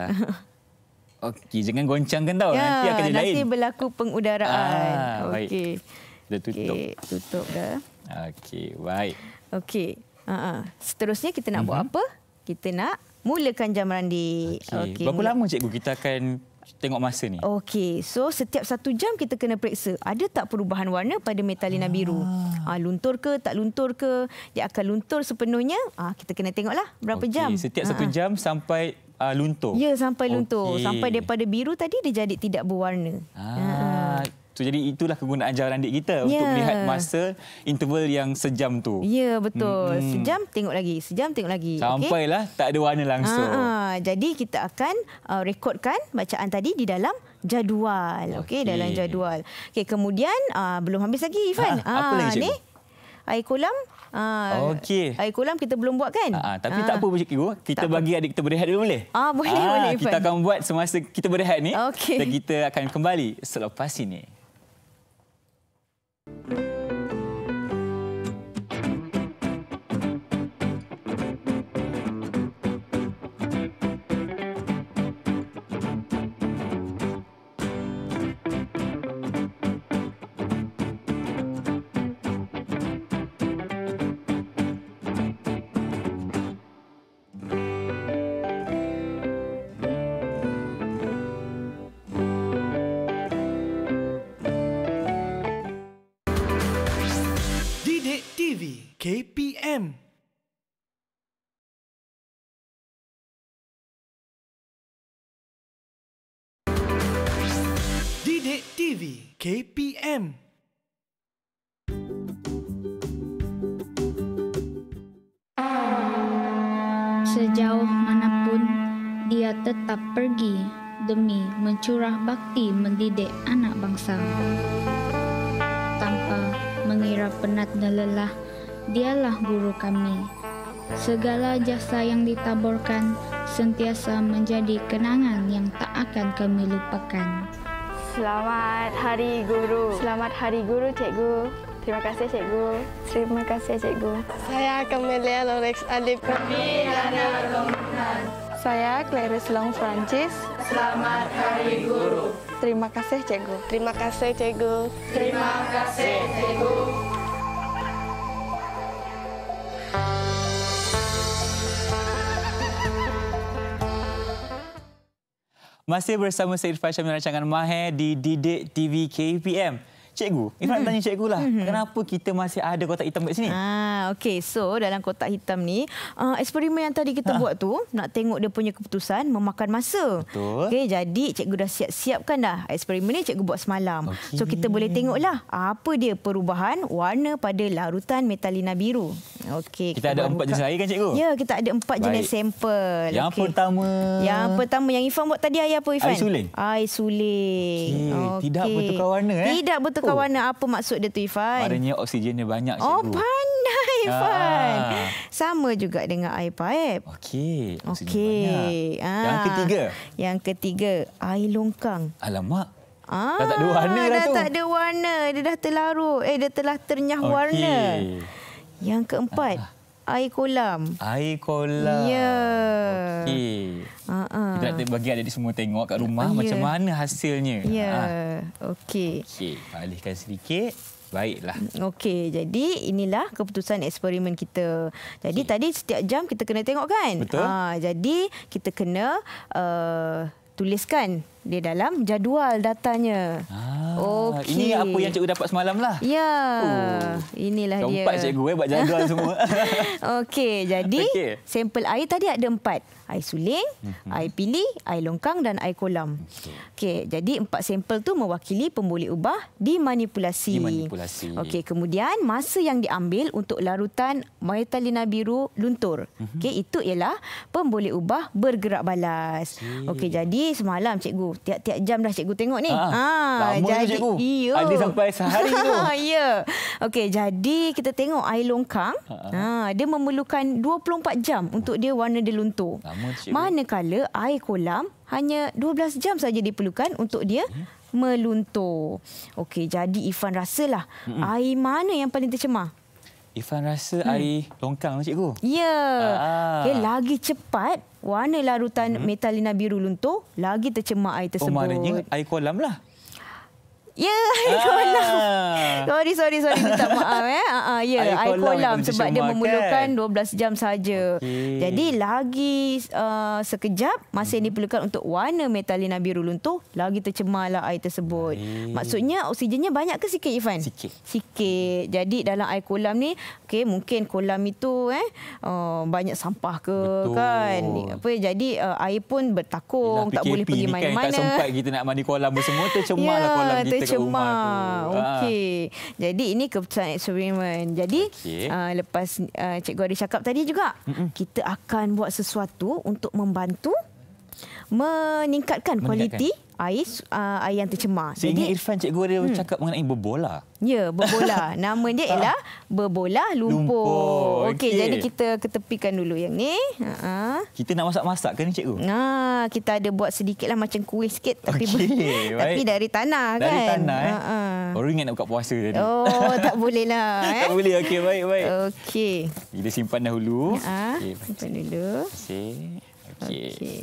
(laughs) Okey, jangan goncangkan tau. Ya, nanti akan jadi lain. Nanti berlaku pengudaraan. Ah, Okey. Dah tutup. Okay, tutup dah. Okey, baik. Okey. Uh-huh. Seterusnya kita nak uh-huh. buat mhm. apa? Kita nak mulakan jam randi. Okey. Okay. Berapa lama cikgu kita akan tengok masa ni. Okey, so setiap satu jam kita kena periksa. Ada tak perubahan warna pada metalina ah. biru? Ha, luntur ke, tak luntur ke? Dia akan luntur sepenuhnya. Ah ha, Kita kena tengoklah berapa okay. jam. Setiap ah. satu jam sampai uh, luntur? Ya, sampai luntur. Okay. Sampai daripada biru tadi, dia jadi tidak berwarna. Ah. Ha. So, jadi itulah kegunaan jarak randik kita ya. untuk melihat masa interval yang sejam tu. Ya, betul. Hmm. Sejam, tengok lagi. Sejam, tengok lagi. Sampailah okay. tak ada warna langsung. Ha, jadi, kita akan uh, rekodkan bacaan tadi di dalam jadual. Okey, okay, dalam jadual. Okay kemudian uh, belum habis lagi, Ifan. Ha, apa ha, lagi, ni? Air kolam. Ah, okey. Air kolam kita belum buat kan? Ah, tapi ah. tak apa Cikgu, kita bagi apa. adik kita berehat dulu boleh? Ah, boleh ah, boleh. Kita Ipan. akan buat semasa kita berehat ni. Okay. Dan kita akan kembali selepas ini. Kulit TV KPM Sejauh manapun dia tetap pergi demi mencurah bakti mendidik anak bangsa. Tanpa mengira penat dan lelah, dialah guru kami. Segala jasa yang ditaburkan sentiasa menjadi kenangan yang tak akan kami lupakan. Selamat Hari Guru. Selamat Hari Guru, Cikgu. Terima kasih, Cikgu. Terima kasih, Cikgu. Saya Kamelia Lorex Alip Kami Lana Saya Clarice Long Francis. Selamat Hari Guru. Terima kasih, Cikgu. Terima kasih, Cikgu. Terima kasih, Cikgu. Terima kasih, Cikgu. Masih bersama saya Irfan Syamil Rancangan Mahir di Didik TV KPM cikgu. Irfan hmm. tanya cikgu lah. Hmm. Kenapa kita masih ada kotak hitam kat sini? Ah, okey. So, dalam kotak hitam ni, uh, eksperimen yang tadi kita ha. buat tu nak tengok dia punya keputusan memakan masa. Betul. Okey, jadi cikgu dah siap-siapkan dah eksperimen ni cikgu buat semalam. Okay. So, kita boleh tengok lah apa dia perubahan warna pada larutan metalina biru. Okey. Kita ada empat jenis air kan cikgu? Ya, kita ada empat jenis sampel. Yang okay. pertama Yang pertama yang Irfan buat tadi air apa Irfan? Air suling. Air suling. Okey. Okay. Tidak bertukar warna eh? Tidak bertukar Tukar oh. warna apa maksud dia tu Ifan? Maknanya oksigen dia banyak oh, cikgu. Oh pandai ah. Ifan. Ah. Sama juga dengan air paip. Okey. Okey. Ah. Yang ketiga. Yang ketiga. Air longkang. Alamak. Ah, dah tak ada warna dah, dah tu. tak ada warna. Dia dah terlarut. Eh, dia telah ternyah okay. warna. Yang keempat. Ah air kolam. Air kolam. Ya. Okey. Uh-uh. Kita nak bagi adik-adik semua tengok kat rumah yeah. macam mana hasilnya. Ya. Yeah. Ha. Okey. Okey, alihkan sedikit. Baiklah. Okey, jadi inilah keputusan eksperimen kita. Jadi okay. tadi setiap jam kita kena tengok kan? Betul. Ha, jadi kita kena uh, tuliskan di dalam jadual datanya. Ah, okay. Ini apa yang cikgu dapat semalam lah. Ya, oh, inilah dia. Empat cikgu eh, buat jadual (laughs) semua. Okey, jadi okay. sampel air tadi ada empat. Air suling, mhm. air pili, air longkang dan air kolam. Okey, jadi empat sampel tu mewakili pemboleh ubah dimanipulasi. Dimanipulasi. Okey, kemudian masa yang diambil untuk larutan metalina biru luntur. Mhm. Okey, itu ialah pemboleh ubah bergerak balas. Okey, jadi semalam cikgu tiap-tiap jam dah cikgu tengok ni. Ha, ha jadi, cikgu. Iyo. Ada sampai sehari tu. (laughs) ya. Okey, jadi kita tengok air longkang. Ha, ha. ha, dia memerlukan 24 jam untuk dia warna dia luntur. Lama Manakala air kolam hanya 12 jam saja diperlukan untuk dia hmm. meluntur. Okey, jadi Ifan rasalah mm-hmm. air mana yang paling tercemar? Ifan rasa hmm. air longkang lah cikgu. Ya. Okay, ah. lagi cepat warna larutan hmm. metalina biru luntur, lagi tercemar air tersebut. Oh, maknanya air kolam lah. Ya, air kolam. (laughs) Ah. Sorry, sorry, sorry. Minta (laughs) maaf. Eh. Uh, uh, ya, air, air kolam, kolam sebab dia memerlukan 12 kan? jam saja. Okay. Jadi, lagi uh, sekejap, masa hmm. yang diperlukan untuk warna metalina biru luntur, lagi tercemarlah air tersebut. Hmm. Maksudnya, oksigennya banyak ke sikit, Ifan? Sikit. Sikit. Jadi, dalam air kolam ni, okay, mungkin kolam itu eh, uh, banyak sampah ke, Betul. kan? Apa, jadi, uh, air pun bertakung, Yalah, tak boleh pergi mana-mana. Kan, tak sempat kita nak mandi kolam bersemua, tercemarlah yeah. kolam kita cemar. Ah. Okey. Ha. Jadi ini keputusan eksperimen. Jadi okay. uh, ah, lepas uh, cikgu ada cakap tadi juga, Mm-mm. kita akan buat sesuatu untuk membantu meningkatkan kualiti ais uh, ah, air yang tercemar. Saya ingat Irfan cikgu ada hmm. cakap mengenai berbola. Ya, berbola. (laughs) Nama dia ialah ah. berbola lumpur. lumpur. Okey, okay. jadi kita ketepikan dulu yang ni. Uh-huh. Kita nak masak-masak ke ni cikgu? Ha, kita ada buat sedikitlah macam kuih sikit tapi okay. ber- (laughs) tapi dari tanah dari kan. Dari tanah eh. Uh-huh. Baru ingat nak buka puasa tadi. Oh, (laughs) tak boleh lah. Eh? tak boleh. Okey, baik, baik. Okey. Kita simpan dahulu. Uh-huh. Okey, simpan dulu. Okey. Okey. Okay.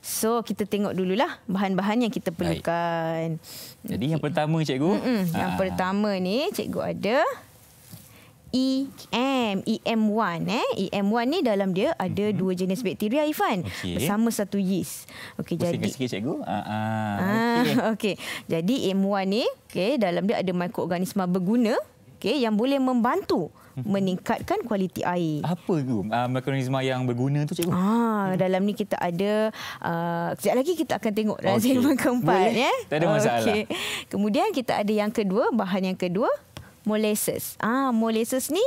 So kita tengok dululah bahan-bahan yang kita perlukan. Baik. Jadi okay. yang pertama cikgu. Mm-mm. Yang ah. pertama ni cikgu ada EM, EM1 eh. EM1 ni dalam dia ada mm-hmm. dua jenis bakteria Ifan okay. bersama satu yeast. Okey jadi sikit cikgu. Ha okey. (laughs) Okay. Jadi EM1 ni okey dalam dia ada mikroorganisma berguna okey yang boleh membantu Mhm. meningkatkan kualiti air. Apa tu uh, ah, mekanisme yang berguna tu cikgu? Ah, hmm. dalam ni kita ada uh, sekejap lagi kita akan tengok lah okay. dalam (laughs) segmen keempat ya. Yeah? Tak ada masalah. Okay. Kemudian kita ada yang kedua, bahan yang kedua, molasses. Ah, molasses ni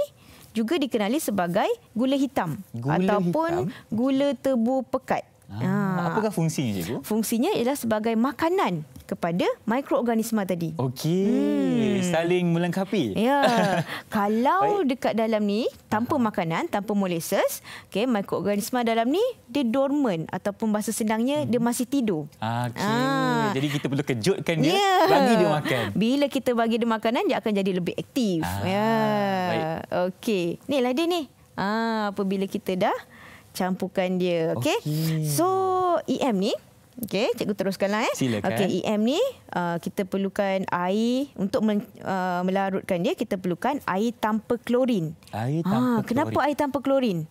juga dikenali sebagai gula hitam gula ataupun hitam. gula tebu pekat. Ha. Apakah fungsinya cikgu? Fungsinya ialah sebagai makanan kepada mikroorganisma tadi. Okey, hmm. saling melengkapi. Ya. (laughs) Kalau Baik. dekat dalam ni tanpa makanan, tanpa molasses, okey, mikroorganisma dalam ni dia dormant ataupun bahasa senangnya hmm. dia masih tidur. Okey. Ah. Jadi kita perlu kejutkan dia yeah. bagi dia makan. Bila kita bagi dia makanan dia akan jadi lebih aktif. Ah. Ya. Okey. Inilah dia ni. Ah, apabila kita dah campurkan dia. Okey. Okay. So EM ni Okey, cikgu teruskanlah eh. Okey, EM ni uh, kita perlukan air untuk men, uh, melarutkan dia, kita perlukan air tanpa klorin. Air ah, tanpa ha, klorin. kenapa air tanpa klorin?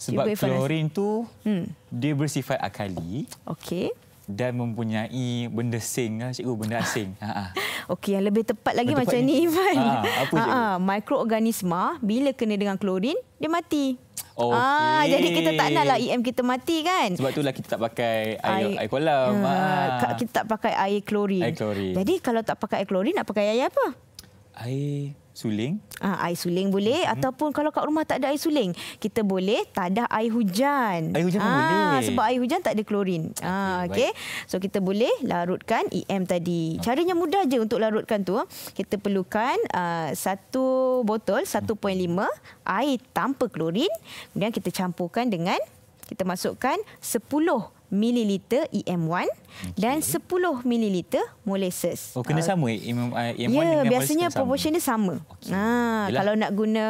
Sebab cikgu eh? klorin tu hmm. dia bersifat akali. Okey. Dan mempunyai benda asing lah cikgu, benda asing. (laughs) Ha, ha Okey, yang lebih tepat lagi lebih macam tepat ni Ivan. Ha, ah, apa ha, (laughs) ah, mikroorganisma bila kena dengan klorin, dia mati. Okay. Ah, jadi kita tak nak lah EM kita mati kan. Sebab itulah kita tak pakai air, air, air kolam. Uh, ah. ah. Kita tak pakai air klorin. Air klorin. Jadi kalau tak pakai air klorin, nak pakai air apa? Air suling. Ah, air suling boleh hmm. ataupun kalau kat rumah tak ada air suling, kita boleh tadah air hujan. Air hujan ah, pun boleh. Sebab air hujan tak ada klorin. Ah, okay, So kita boleh larutkan EM tadi. Caranya mudah je untuk larutkan tu. Kita perlukan uh, satu botol 1.5 air tanpa klorin. Kemudian kita campurkan dengan kita masukkan 10 ml EM1 okay. dan 10 ml Molasses. Oh kena sama uh, eh, EM1 ya, e dengan Ya, biasanya proportion dia sama. Okay. Ha, kalau nak guna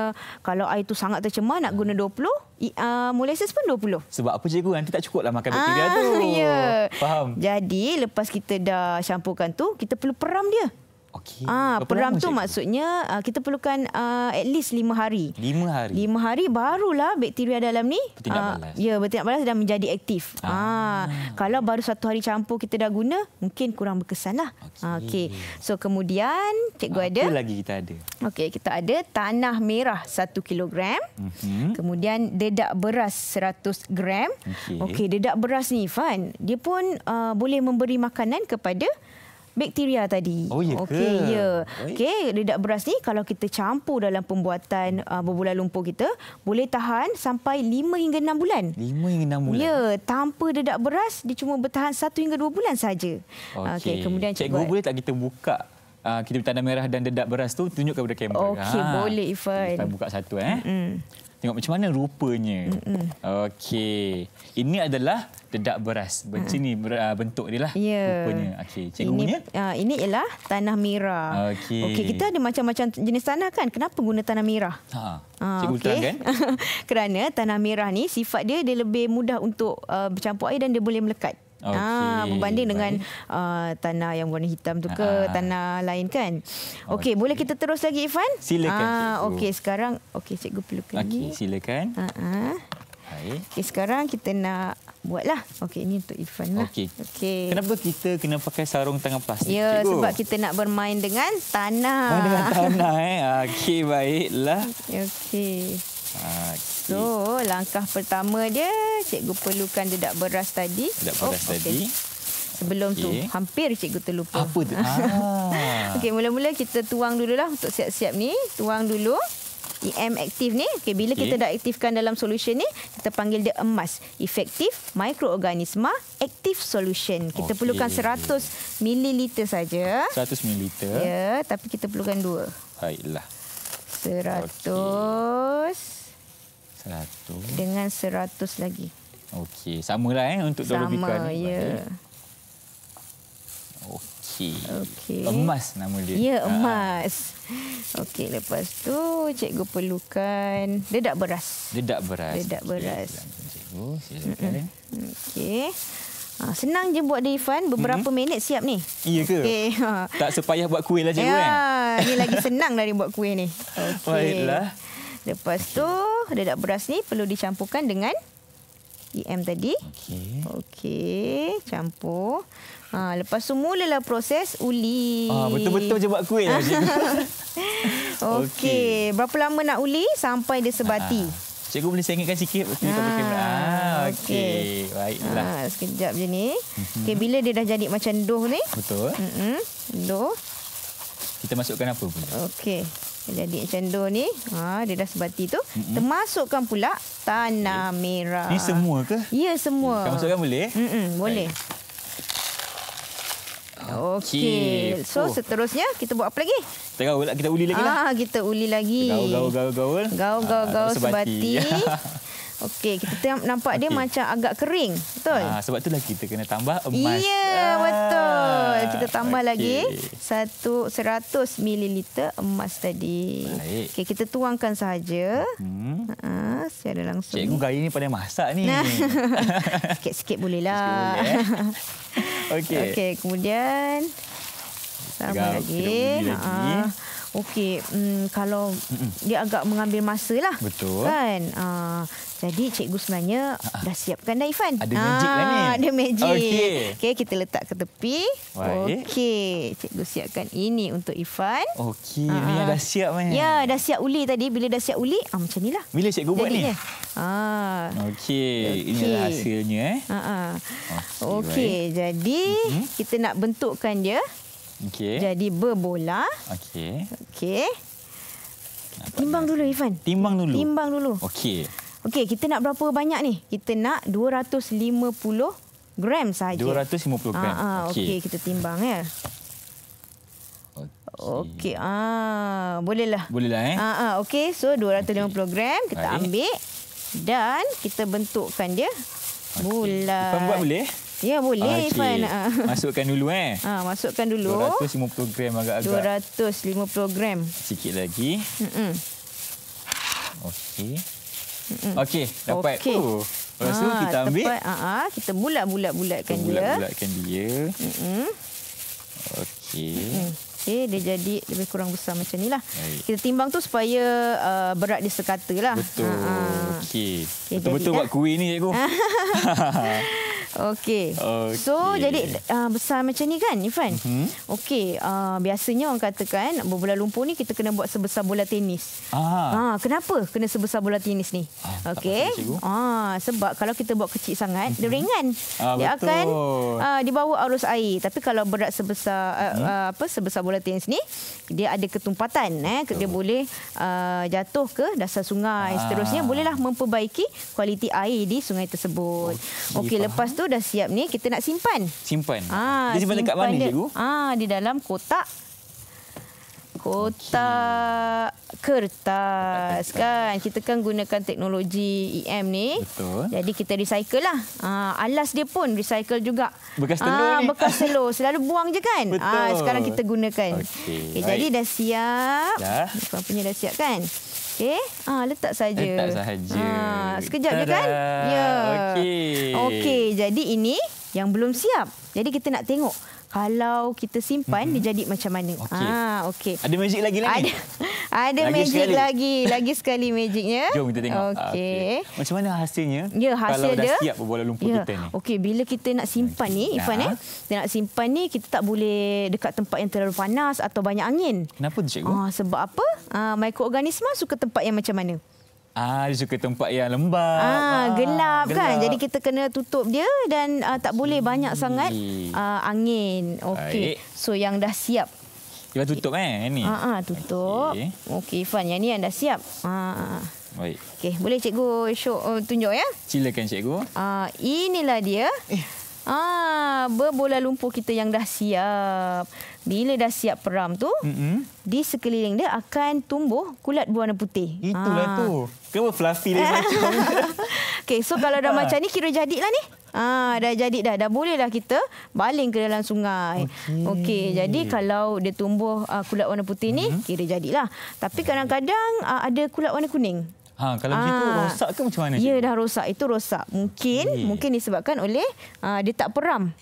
kalau air tu sangat tercemar nak guna 20, hmm. e, uh, Molasses pun 20. Sebab apa cikgu nanti tak cukup lah makan ah, bakteria ah, tu. (laughs) Ya. Faham. Jadi lepas kita dah campurkan tu, kita perlu peram dia. Okay. Ah, peram tu maksudnya uh, kita perlukan uh, at least lima hari. Lima hari. Lima hari barulah bakteria dalam ni. Betina uh, ah, balas. Ya, betina balas dan menjadi aktif. Ah. ah. Kalau baru satu hari campur kita dah guna, mungkin kurang berkesan lah. Okey. Okay. So kemudian, cikgu gua ada. Apa lagi kita ada? Okey, kita ada tanah merah satu kilogram. Mm-hmm. Kemudian dedak beras seratus gram. Okey, okay, dedak beras ni, Fan. Dia pun uh, boleh memberi makanan kepada bakteria tadi. Oh ya ke? Okey, ya. Okey, dedak beras ni kalau kita campur dalam pembuatan uh, berbulan lumpur kita, boleh tahan sampai 5 hingga 6 bulan. 5 hingga 6 bulan. Ya, tanpa dedak beras dia cuma bertahan 1 hingga 2 bulan saja. Okey, okay, kemudian cikgu, cikgu boleh tak kita buka uh, kita tanda merah dan dedak beras tu tunjuk kepada kamera. Okey, ha. boleh Ifan. Kita buka satu eh. Mm. Tengok macam mana rupanya. Okey. Ini adalah dedak beras. Macam ni ah, bentuk dia lah ya. rupanya. Okey, cikgunya. Ini, ah, ini ialah tanah merah. Okey. Okey, kita ada macam-macam jenis tanah kan? Kenapa guna tanah merah? Ha. Ah, cikgu okay. terangkan. (laughs) Kerana tanah merah ni sifat dia dia lebih mudah untuk uh, bercampur air dan dia boleh melekat. Okay. Ah, ah berbanding dengan uh, tanah yang warna hitam tu ke ah. tanah lain kan. Okey, okay. boleh kita terus lagi Ifan? Silakan. Ah, okey sekarang okey cikgu perlukan okay, lagi. Okey, silakan. Ha ah. ah. okay. sekarang kita nak buatlah. Okey, ini untuk Ifan lah. Okey. Okay. Kenapa kita kena pakai sarung tangan plastik? Ya, cikgu? sebab kita nak bermain dengan tanah. Bermain dengan tanah eh. Okey, baiklah. Okey. Okey. So, langkah pertama dia cikgu perlukan dedak beras tadi. Dedak beras oh, tadi. Sebelum okay. tu hampir cikgu terlupa. Apa tu? (laughs) Ah. Okey, mula-mula kita tuang dulu lah untuk siap-siap ni. Tuang dulu. EM aktif ni, Okey, bila okay. kita dah aktifkan dalam solution ni, kita panggil dia emas. Efektif mikroorganisma, aktif Solution. Kita okay. perlukan 100 ml saja. 100 ml. Ya, tapi kita perlukan dua. Baiklah. 100 okay. 100. Dengan 100 lagi. Okey, samalah eh untuk dolar Sama, bitcoin. Sama, ya. Okey. Okey. Emas nama dia. Ya, ah. emas. Ha. Okey, lepas tu cikgu perlukan dedak beras. Dedak beras. Dedak okay. beras. Cikgu, silakan. Eh. Okey. Ha, senang je buat dia Ifan. Beberapa mm-hmm. minit siap ni. Iya ke? Okay. Ha. Tak supaya buat kuih lah cikgu ya, kan? Ya, ni lagi senang dari buat kuih ni. Okay. (laughs) Baiklah. Lepas tu dedak beras ni perlu dicampurkan dengan EM tadi. Okey. Okey, campur. Ha, lepas tu mulalah proses uli. Ah, betul-betul macam buat kuih. Lah, (laughs) okey, berapa lama nak uli sampai dia sebati? Ha. Cikgu boleh sengitkan sikit. Ha. Ha. Okey, okay. baiklah. Ha, sekejap je ni. Mhm. Okey, bila dia dah jadi macam doh ni. Betul. Mm -mm. Doh. Kita masukkan apa pun? Okey. Jadi adik cendol ni, ha, dia dah sebati tu. Mm-mm. Termasukkan pula tanah okay. merah. Ini semua ke? Ya, semua. Kamu masukkan boleh? Mm-mm, boleh. Okey. So, oh. seterusnya kita buat apa lagi? Kita gaul, kita uli lagi lah. Ah, kita uli lagi. Kita gaul, gaul, gaul. Gaul, gaul, gaul, ah, gaul, gaul sebati. sebati. (laughs) Okey, kita tengok nampak dia macam agak kering. Betul? Ha, sebab itulah kita kena tambah emas. Ya, yeah, betul. Kita tambah okay. lagi 100 ml emas tadi. Baik. Okey, kita tuangkan sahaja. Hmm. Ha, secara langsung. Cikgu gaya ini pandai masak ni. (laughs) Sikit-sikit bolehlah. Sikit boleh. (laughs) Okey. Okey, kemudian... Sama lagi. Kita lagi. Ah. Okey, hmm, kalau Mm-mm. dia agak mengambil masa lah. Betul. Kan? Ha, jadi cikgu sebenarnya Ha-ha. dah siapkan dah Ifan. Ada ha, magic lah ni. Ah, ada magic. Okey. Okay, kita letak ke tepi. Okey, cikgu siapkan ini untuk Ifan. Okey, ah, ni dah siap kan? Ya, dah siap uli tadi. Bila dah siap uli, ha, macam lah. Bila cikgu buat ni? Ha. Okey, okay. inilah hasilnya. Eh. Ha-ha. Okey, okay, jadi mm-hmm. kita nak bentukkan dia. Okey. Jadi berbola. Okey. Okey. Timbang dulu Ivan. Timbang dulu. Timbang dulu. Okey. Okey, kita nak berapa banyak ni? Kita nak 250 gram saja. 250 gram. Ah, ah okey, okay, kita timbang ya. Okey. Okay. Ah, bolehlah. Bolehlah eh. Ah, ah okey. So 250 okay. gram kita Baik. ambil dan kita bentukkan dia. Okay. Bulat. Ivan buat boleh? Ya boleh ah, okay. Ifan. Ah. (laughs) Masukkan dulu eh. Ha, masukkan dulu. 250 gram agak-agak. 250 gram. Sikit lagi. Okey. Okey, dapat. Okay. Oh. Lepas ha, kita ambil. Tepat, aa, kita bulat-bulat-bulatkan dia. Bulat-bulatkan dia. Okey. Okey. Okey, eh, dia jadi lebih kurang besar macam ni lah. Kita timbang tu supaya uh, berat dia sekata lah. Betul. Ha, ha. Okey. Okay, Betul-betul buat kuih ni, cikgu. (laughs) Okey. Okay. So, jadi uh, besar macam ni kan, Ifan? Mm-hmm. Okey, uh, biasanya orang katakan bola lumpur ni kita kena buat sebesar bola tenis. Ah. Ha, kenapa kena sebesar bola tenis ni? Ah, Okey. Ah, sebab kalau kita buat kecil sangat, mm-hmm. dia mhm. ringan. Ah, dia akan uh, dibawa arus air. Tapi kalau berat sebesar uh, mm-hmm. apa sebesar bola bola tenis ni dia ada ketumpatan eh Betul. dia boleh uh, jatuh ke dasar sungai Aa. Ah. seterusnya bolehlah memperbaiki kualiti air di sungai tersebut oh, okey okay, lepas tu dah siap ni kita nak simpan simpan ah dia simpan, simpan dekat mana cikgu ah di dalam kotak kotak okay. kertas kan kita kan gunakan teknologi EM ni Betul. jadi kita recycle lah uh, alas dia pun recycle juga bekas telur uh, ni bekas telur selalu buang je kan Uh, sekarang kita gunakan okay. Okay, jadi dah siap ya. punya dah siap kan Okey, ah letak saja. Letak saja. Ah, sekejap Tadah. je kan? Ya. Yeah. Okey. Okey, jadi ini yang belum siap. Jadi kita nak tengok kalau kita simpan mm-hmm. dia jadi macam mana. Okay. Ha ah, okey. Ada magic lagi lagi. Ada, (laughs) ada lagi magic sekali. lagi. Lagi sekali magicnya. (laughs) Jom kita tengok. Ah, okey. Okay. Macam mana hasilnya? Ya, hasil kalau dia, dah siap bola lumpur ya. kita ni. Okey, bila kita nak simpan okay. ni Ifan eh. Kita nak simpan ni kita tak boleh dekat tempat yang terlalu panas atau banyak angin. Kenapa tu cikgu? Ah sebab apa? Ah mikroorganisma suka tempat yang macam mana? Ah, dia suka tempat yang lembab. Ah, ah gelap, kan? gelap kan. Jadi kita kena tutup dia dan uh, tak boleh Sini. Hmm. banyak sangat uh, angin. Okey. So yang dah siap. Kita tutup okay. Eh, kan ini. Ha ah, ah, tutup. Okey, okay, Fan. Yang ni yang dah siap. Ah. Baik. Okey, boleh cikgu show uh, tunjuk ya? Silakan cikgu. Ah, inilah dia. Eh. Ah, berbola lumpur kita yang dah siap bila dah siap peram tu mm-hmm. di sekeliling dia akan tumbuh kulat berwarna putih itulah ha. tu kenapa fluffy dia (laughs) okay, so kalau dah ah. macam ni kira jadilah ni Ah, ha, dah jadi dah. Dah bolehlah kita baling ke dalam sungai. Okey, okay, jadi kalau dia tumbuh uh, ah, kulat warna putih uh-huh. ni, mm-hmm. kira jadilah. Tapi kadang-kadang uh, ada kulat warna kuning. Ha, kalau ha, begitu rosak ke macam mana? Ya, dah rosak. Itu rosak. Mungkin okay. mungkin disebabkan oleh uh, dia tak peram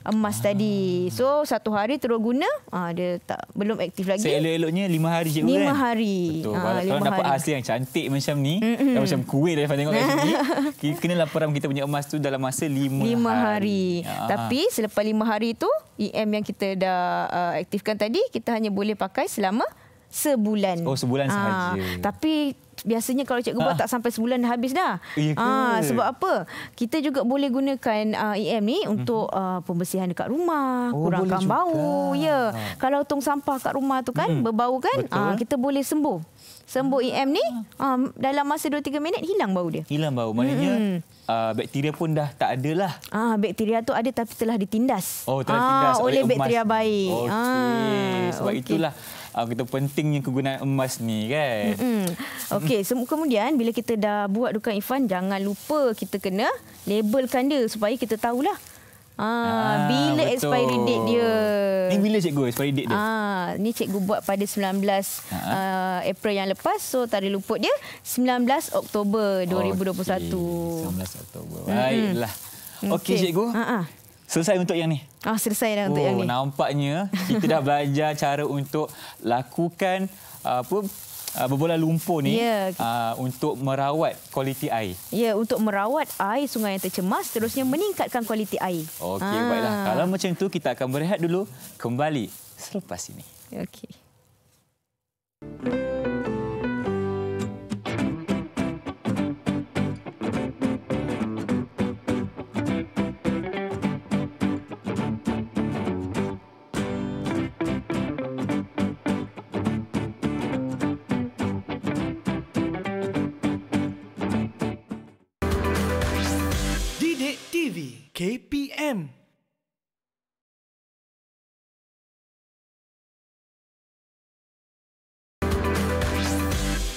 emas ah. tadi. So satu hari terus guna, ah dia tak belum aktif lagi. Seelok-eloknya lima hari je lima kan? Hari. Betul. Ah, lima hari. Kalau dapat hasil yang cantik macam ni, mm-hmm. yang macam kuih dari tengok kat sini, (laughs) kena lah kita punya emas tu dalam masa lima, hari. lima hari. hari. Ah, ah. Tapi selepas lima hari tu, EM yang kita dah uh, aktifkan tadi, kita hanya boleh pakai selama sebulan. Oh sebulan ah, sahaja. Aa, tapi biasanya kalau cikgu ha. buat ah. tak sampai sebulan dah habis dah. Ha, sebab apa? Kita juga boleh gunakan uh, ah, EM ni untuk uh, pembersihan dekat rumah, oh, kurangkan bau. Juga. Ya. Ha. Kalau tong sampah kat rumah tu kan hmm. berbau kan? Uh, kita boleh sembuh. Sembuh EM ni um, dalam masa 2 3 minit hilang bau dia. Hilang bau. Maknanya hmm. uh, bakteria pun dah tak ada lah. Ah bakteria tu ada tapi telah ditindas. Oh telah ditindas ah, oleh, oleh bakteria baik. Okay. Ah sebab okay. itulah uh, ah, kita pentingnya kegunaan emas ni kan. Mm-hmm. Okey, so, kemudian bila kita dah buat dukan Ifan jangan lupa kita kena labelkan dia supaya kita tahulah. Ha, ah, bila betul. expiry date dia? Ini bila cikgu expiry date dia? Ha, ni cikgu buat pada 19 ha. uh, April yang lepas. So tadi luput dia 19 Oktober 2021. Okay. 19 Oktober. Baiklah. Hmm. Okey okay, cikgu. Ha. Uh-huh. Selesai untuk yang ni. Ah selesai dah untuk yang oh, ni. nampaknya kita dah (laughs) belajar cara untuk lakukan apa ah, berbola lumpur ni yeah. Ya. uh, untuk merawat kualiti air. Ya, yeah, untuk merawat air sungai yang tercemas terusnya meningkatkan kualiti air. Okey, ah. baiklah. Kalau macam tu kita akan berehat dulu kembali selepas ini. Okey. KPM.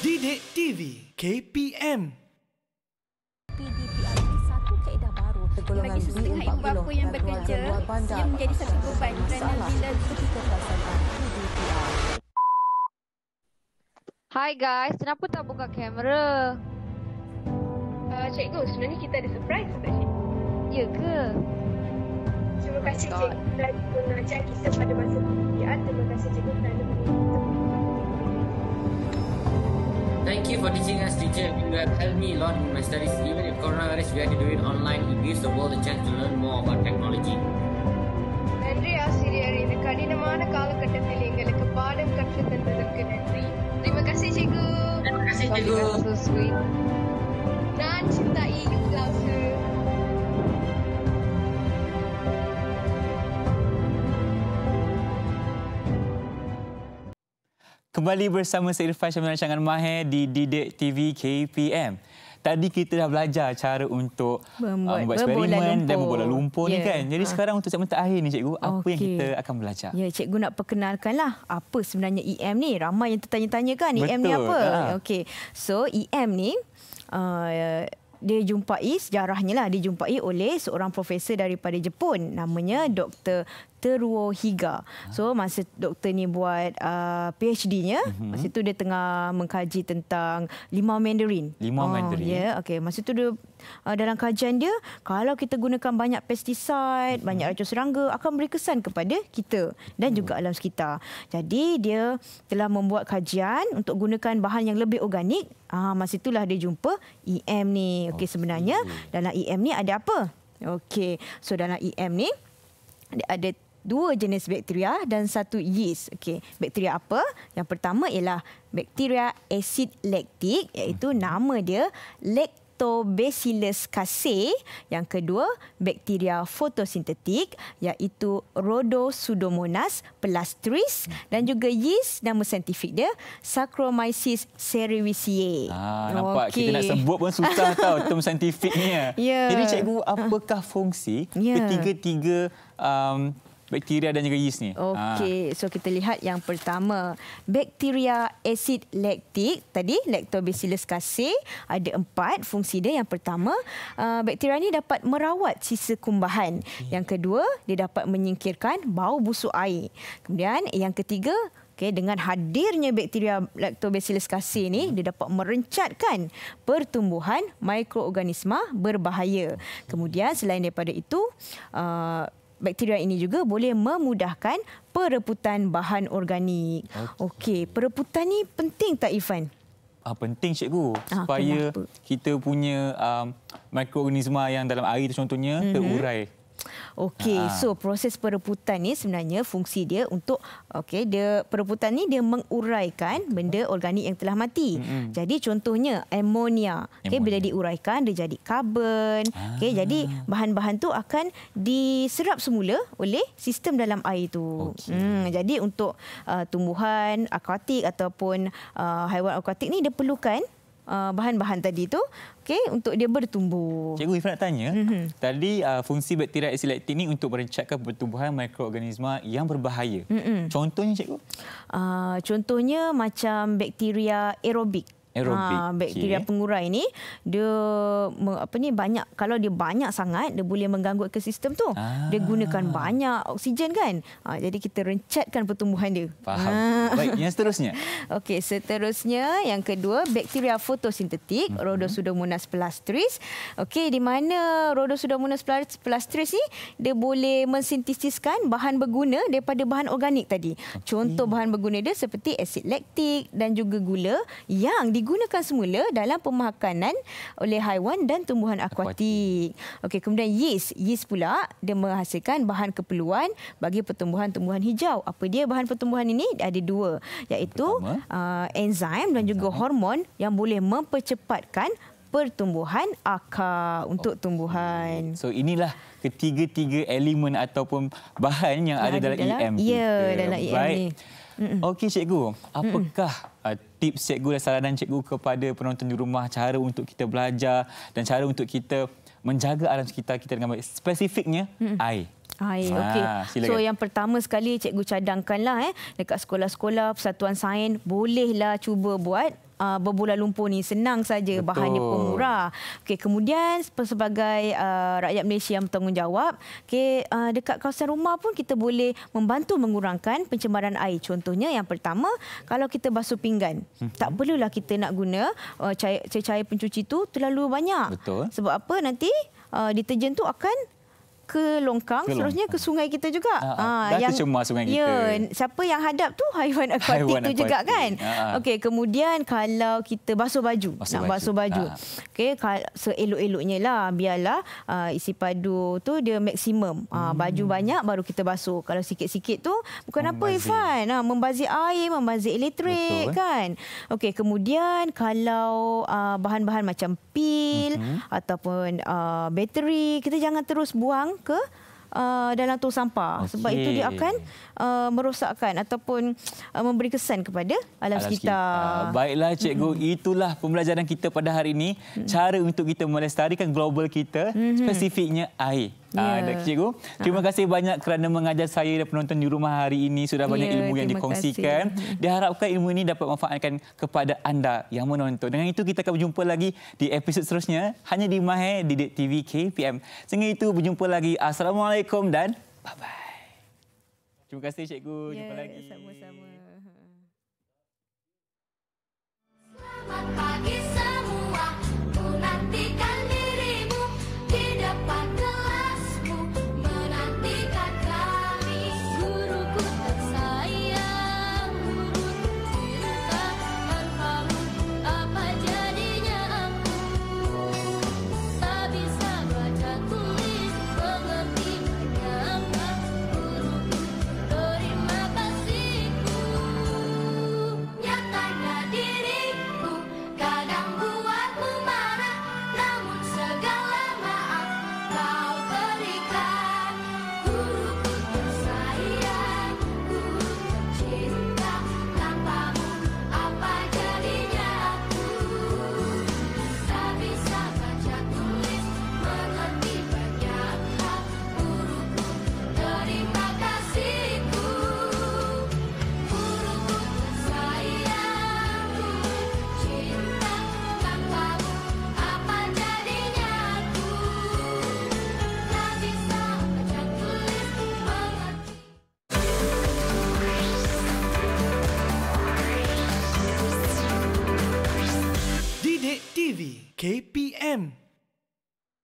Didik TV KPM. Hai guys, kenapa tak buka kamera? Uh, cikgu, sebenarnya kita ada surprise untuk cikgu. Ya ke? Terima kasih cikgu dan mengajar kita pada masa kemudian. Ah, terima kasih cikgu dan Thank you for teaching us, teacher. You have helped me a lot in my studies. Even if coronavirus, we had to do it online. It gives the world a chance to learn more about technology. நன்றி ஆசிரியர் இந்த கடினமான காலகட்டத்தில் எங்களுக்கு பாடம் கற்று தந்ததற்கு நன்றி திமகசி சிகு நான் சிந்தா இ you class Kembali bersama saya Irfan Syamil Rancangan Mahir di Didik TV KPM. Tadi kita dah belajar cara untuk Bermuat, uh, membuat eksperimen dan membola lumpur yeah. ni ya. kan. Jadi ha. sekarang untuk segmen terakhir ni cikgu, apa okay. yang kita akan belajar? Ya, cikgu nak perkenalkanlah apa sebenarnya EM ni. Ramai yang tertanya-tanya kan Betul. EM ni apa? Ha. Okey. So EM ni uh, dia jumpai sejarahnya lah dijumpai oleh seorang profesor daripada Jepun namanya Dr Higa, So masa doktor ni buat uh, PhD-nya, mm-hmm. masa tu dia tengah mengkaji tentang limau mandarin. Limau oh, mandarin. yeah. okay, Masa tu dia uh, dalam kajian dia, kalau kita gunakan banyak pestisid, mm-hmm. banyak racun serangga akan beri kesan kepada kita dan hmm. juga alam sekitar. Jadi dia telah membuat kajian untuk gunakan bahan yang lebih organik. Ah, uh, masa itulah dia jumpa EM ni. Okey, okay. sebenarnya dalam EM ni ada apa? Okay, So dalam EM ni ada dua jenis bakteria dan satu yeast. Okey, bakteria apa? Yang pertama ialah bakteria asid laktik, iaitu hmm. nama dia Lactobacillus casei. Yang kedua, bakteria fotosintetik iaitu Rhodopsodomonas palustris hmm. dan juga yeast nama saintifik dia Saccharomyces cerevisiae. Ah, nampak okay. kita nak sebut pun susah (laughs) tau term saintifiknya. Yeah. Jadi cikgu, apakah fungsi ya. ketiga-tiga um, bakteria dan juga yeast ni. Okey, ha. so kita lihat yang pertama. Bakteria asid lactic, tadi Lactobacillus casei ada empat fungsi dia. Yang pertama, ah, bakteria ni dapat merawat sisa kumbahan. Hmm. Yang kedua, dia dapat menyingkirkan bau busuk air. Kemudian yang ketiga, Okay, dengan hadirnya bakteria Lactobacillus casei ni, dia dapat merencatkan pertumbuhan mikroorganisma berbahaya. Kemudian selain daripada itu, uh, bakteria ini juga boleh memudahkan pereputan bahan organik. Okey, okay. pereputan ni penting tak Ifan? Ah penting cikgu ah, supaya kenapa? kita punya um, mikroorganisma yang dalam air tu contohnya mm-hmm. terurai Okey, ha. so proses pereputan ni sebenarnya fungsi dia untuk okey, dia pereputan ni dia menguraikan benda organik yang telah mati. Mm-hmm. Jadi contohnya amonia. Okey, bila diuraikan dia jadi karbon. Ha. Okey, ah. jadi bahan-bahan tu akan diserap semula oleh sistem dalam air tu. Okay. Hmm, jadi untuk uh, tumbuhan akuatik ataupun uh, haiwan akuatik ni dia perlukan Uh, bahan-bahan tadi tu okey untuk dia bertumbuh. Cikgu Ifrah nak tanya, mm-hmm. tadi uh, fungsi bakteria selektif ni untuk merencatkan pertumbuhan mikroorganisma yang berbahaya. Mm-hmm. Contohnya cikgu? Uh, contohnya macam bakteria aerobik aerobik. Ha, ah, bakteria okay. pengurai ni dia apa ni banyak kalau dia banyak sangat dia boleh mengganggu ekosistem tu. Ha. Dia ah. gunakan banyak oksigen kan. Ha, jadi kita rencatkan pertumbuhan dia. Faham. Ha. Baik, yang seterusnya. (laughs) Okey, seterusnya yang kedua bakteria fotosintetik mm-hmm. Rhodosudomonas plastris. Okey, di mana Rhodosudomonas plastris ni dia boleh mensintesiskan bahan berguna daripada bahan organik tadi. Okay. Contoh bahan berguna dia seperti asid laktik dan juga gula yang dig- digunakan semula dalam pemakanan oleh haiwan dan tumbuhan akuatik. Okey, kemudian yeast. Yeast pula dia menghasilkan bahan keperluan bagi pertumbuhan tumbuhan hijau. Apa dia bahan pertumbuhan ini? Ada dua, iaitu uh, enzim dan juga enzyme. hormon yang boleh mempercepatkan pertumbuhan akar untuk tumbuhan. So inilah ketiga-tiga elemen ataupun bahan yang, yang ada, ada dalam, dalam EM. Ya, kita. dalam EM ni. Okey cikgu, apakah uh, tips cikgu dan saranan cikgu kepada penonton di rumah cara untuk kita belajar dan cara untuk kita menjaga alam sekitar kita dengan baik spesifiknya Mm-mm. air. Air. Ha, ah, okay. So yang pertama sekali cikgu cadangkanlah eh dekat sekolah-sekolah persatuan sains bolehlah cuba buat uh, berbola lumpur ni senang saja bahannya pun murah. Okey kemudian sebagai uh, rakyat Malaysia yang bertanggungjawab, okey uh, dekat kawasan rumah pun kita boleh membantu mengurangkan pencemaran air. Contohnya yang pertama kalau kita basuh pinggan, hmm. tak perlulah kita nak guna uh, cair-cair pencuci tu terlalu banyak. Betul. Sebab apa nanti uh, deterjen tu akan ke longkang ke seterusnya ke sungai kita juga. Ha, ha, ha. yang semua sungai ya, kita. Ya, siapa yang hadap tu (laughs) haiwan akuatik tu akuatik. juga kan. Ha, ha. Okey, kemudian kalau kita basuh baju, basuh nak basuh baju. baju. Ha. Okey, seelok-eloknya lah biarlah uh, isi padu tu dia maksimum. Hmm. Uh, baju banyak baru kita basuh. Kalau sikit-sikit tu bukan membazir. apa Irfan. Ha, membazir air, membazir elektrik Betul, eh. kan. Eh? Okey, kemudian kalau uh, bahan-bahan macam pil uh-huh. ataupun uh, bateri, kita jangan terus buang langsung ke uh, dalam tong sampah. Okay. Sebab itu dia akan uh, merosakkan ataupun uh, memberi kesan kepada alam, alam sekitar. sekitar. Baiklah cikgu, mm-hmm. itulah pembelajaran kita pada hari ini. Mm-hmm. Cara untuk kita melestarikan global kita, mm-hmm. spesifiknya air. Yeah. Ada ya. cikgu. Terima ah. kasih banyak kerana mengajar saya dan penonton di rumah hari ini. Sudah banyak yeah, ilmu yang dikongsikan. Kasih. (laughs) Diharapkan ilmu ini dapat memanfaatkan kepada anda yang menonton. Dengan itu kita akan berjumpa lagi di episod seterusnya. Hanya di Mahe, di TV KPM. Sehingga itu berjumpa lagi. Assalamualaikum dan bye-bye. Terima kasih cikgu. Yeah, Jumpa ya, lagi. Sama-sama. (laughs) Selamat pagi. KPM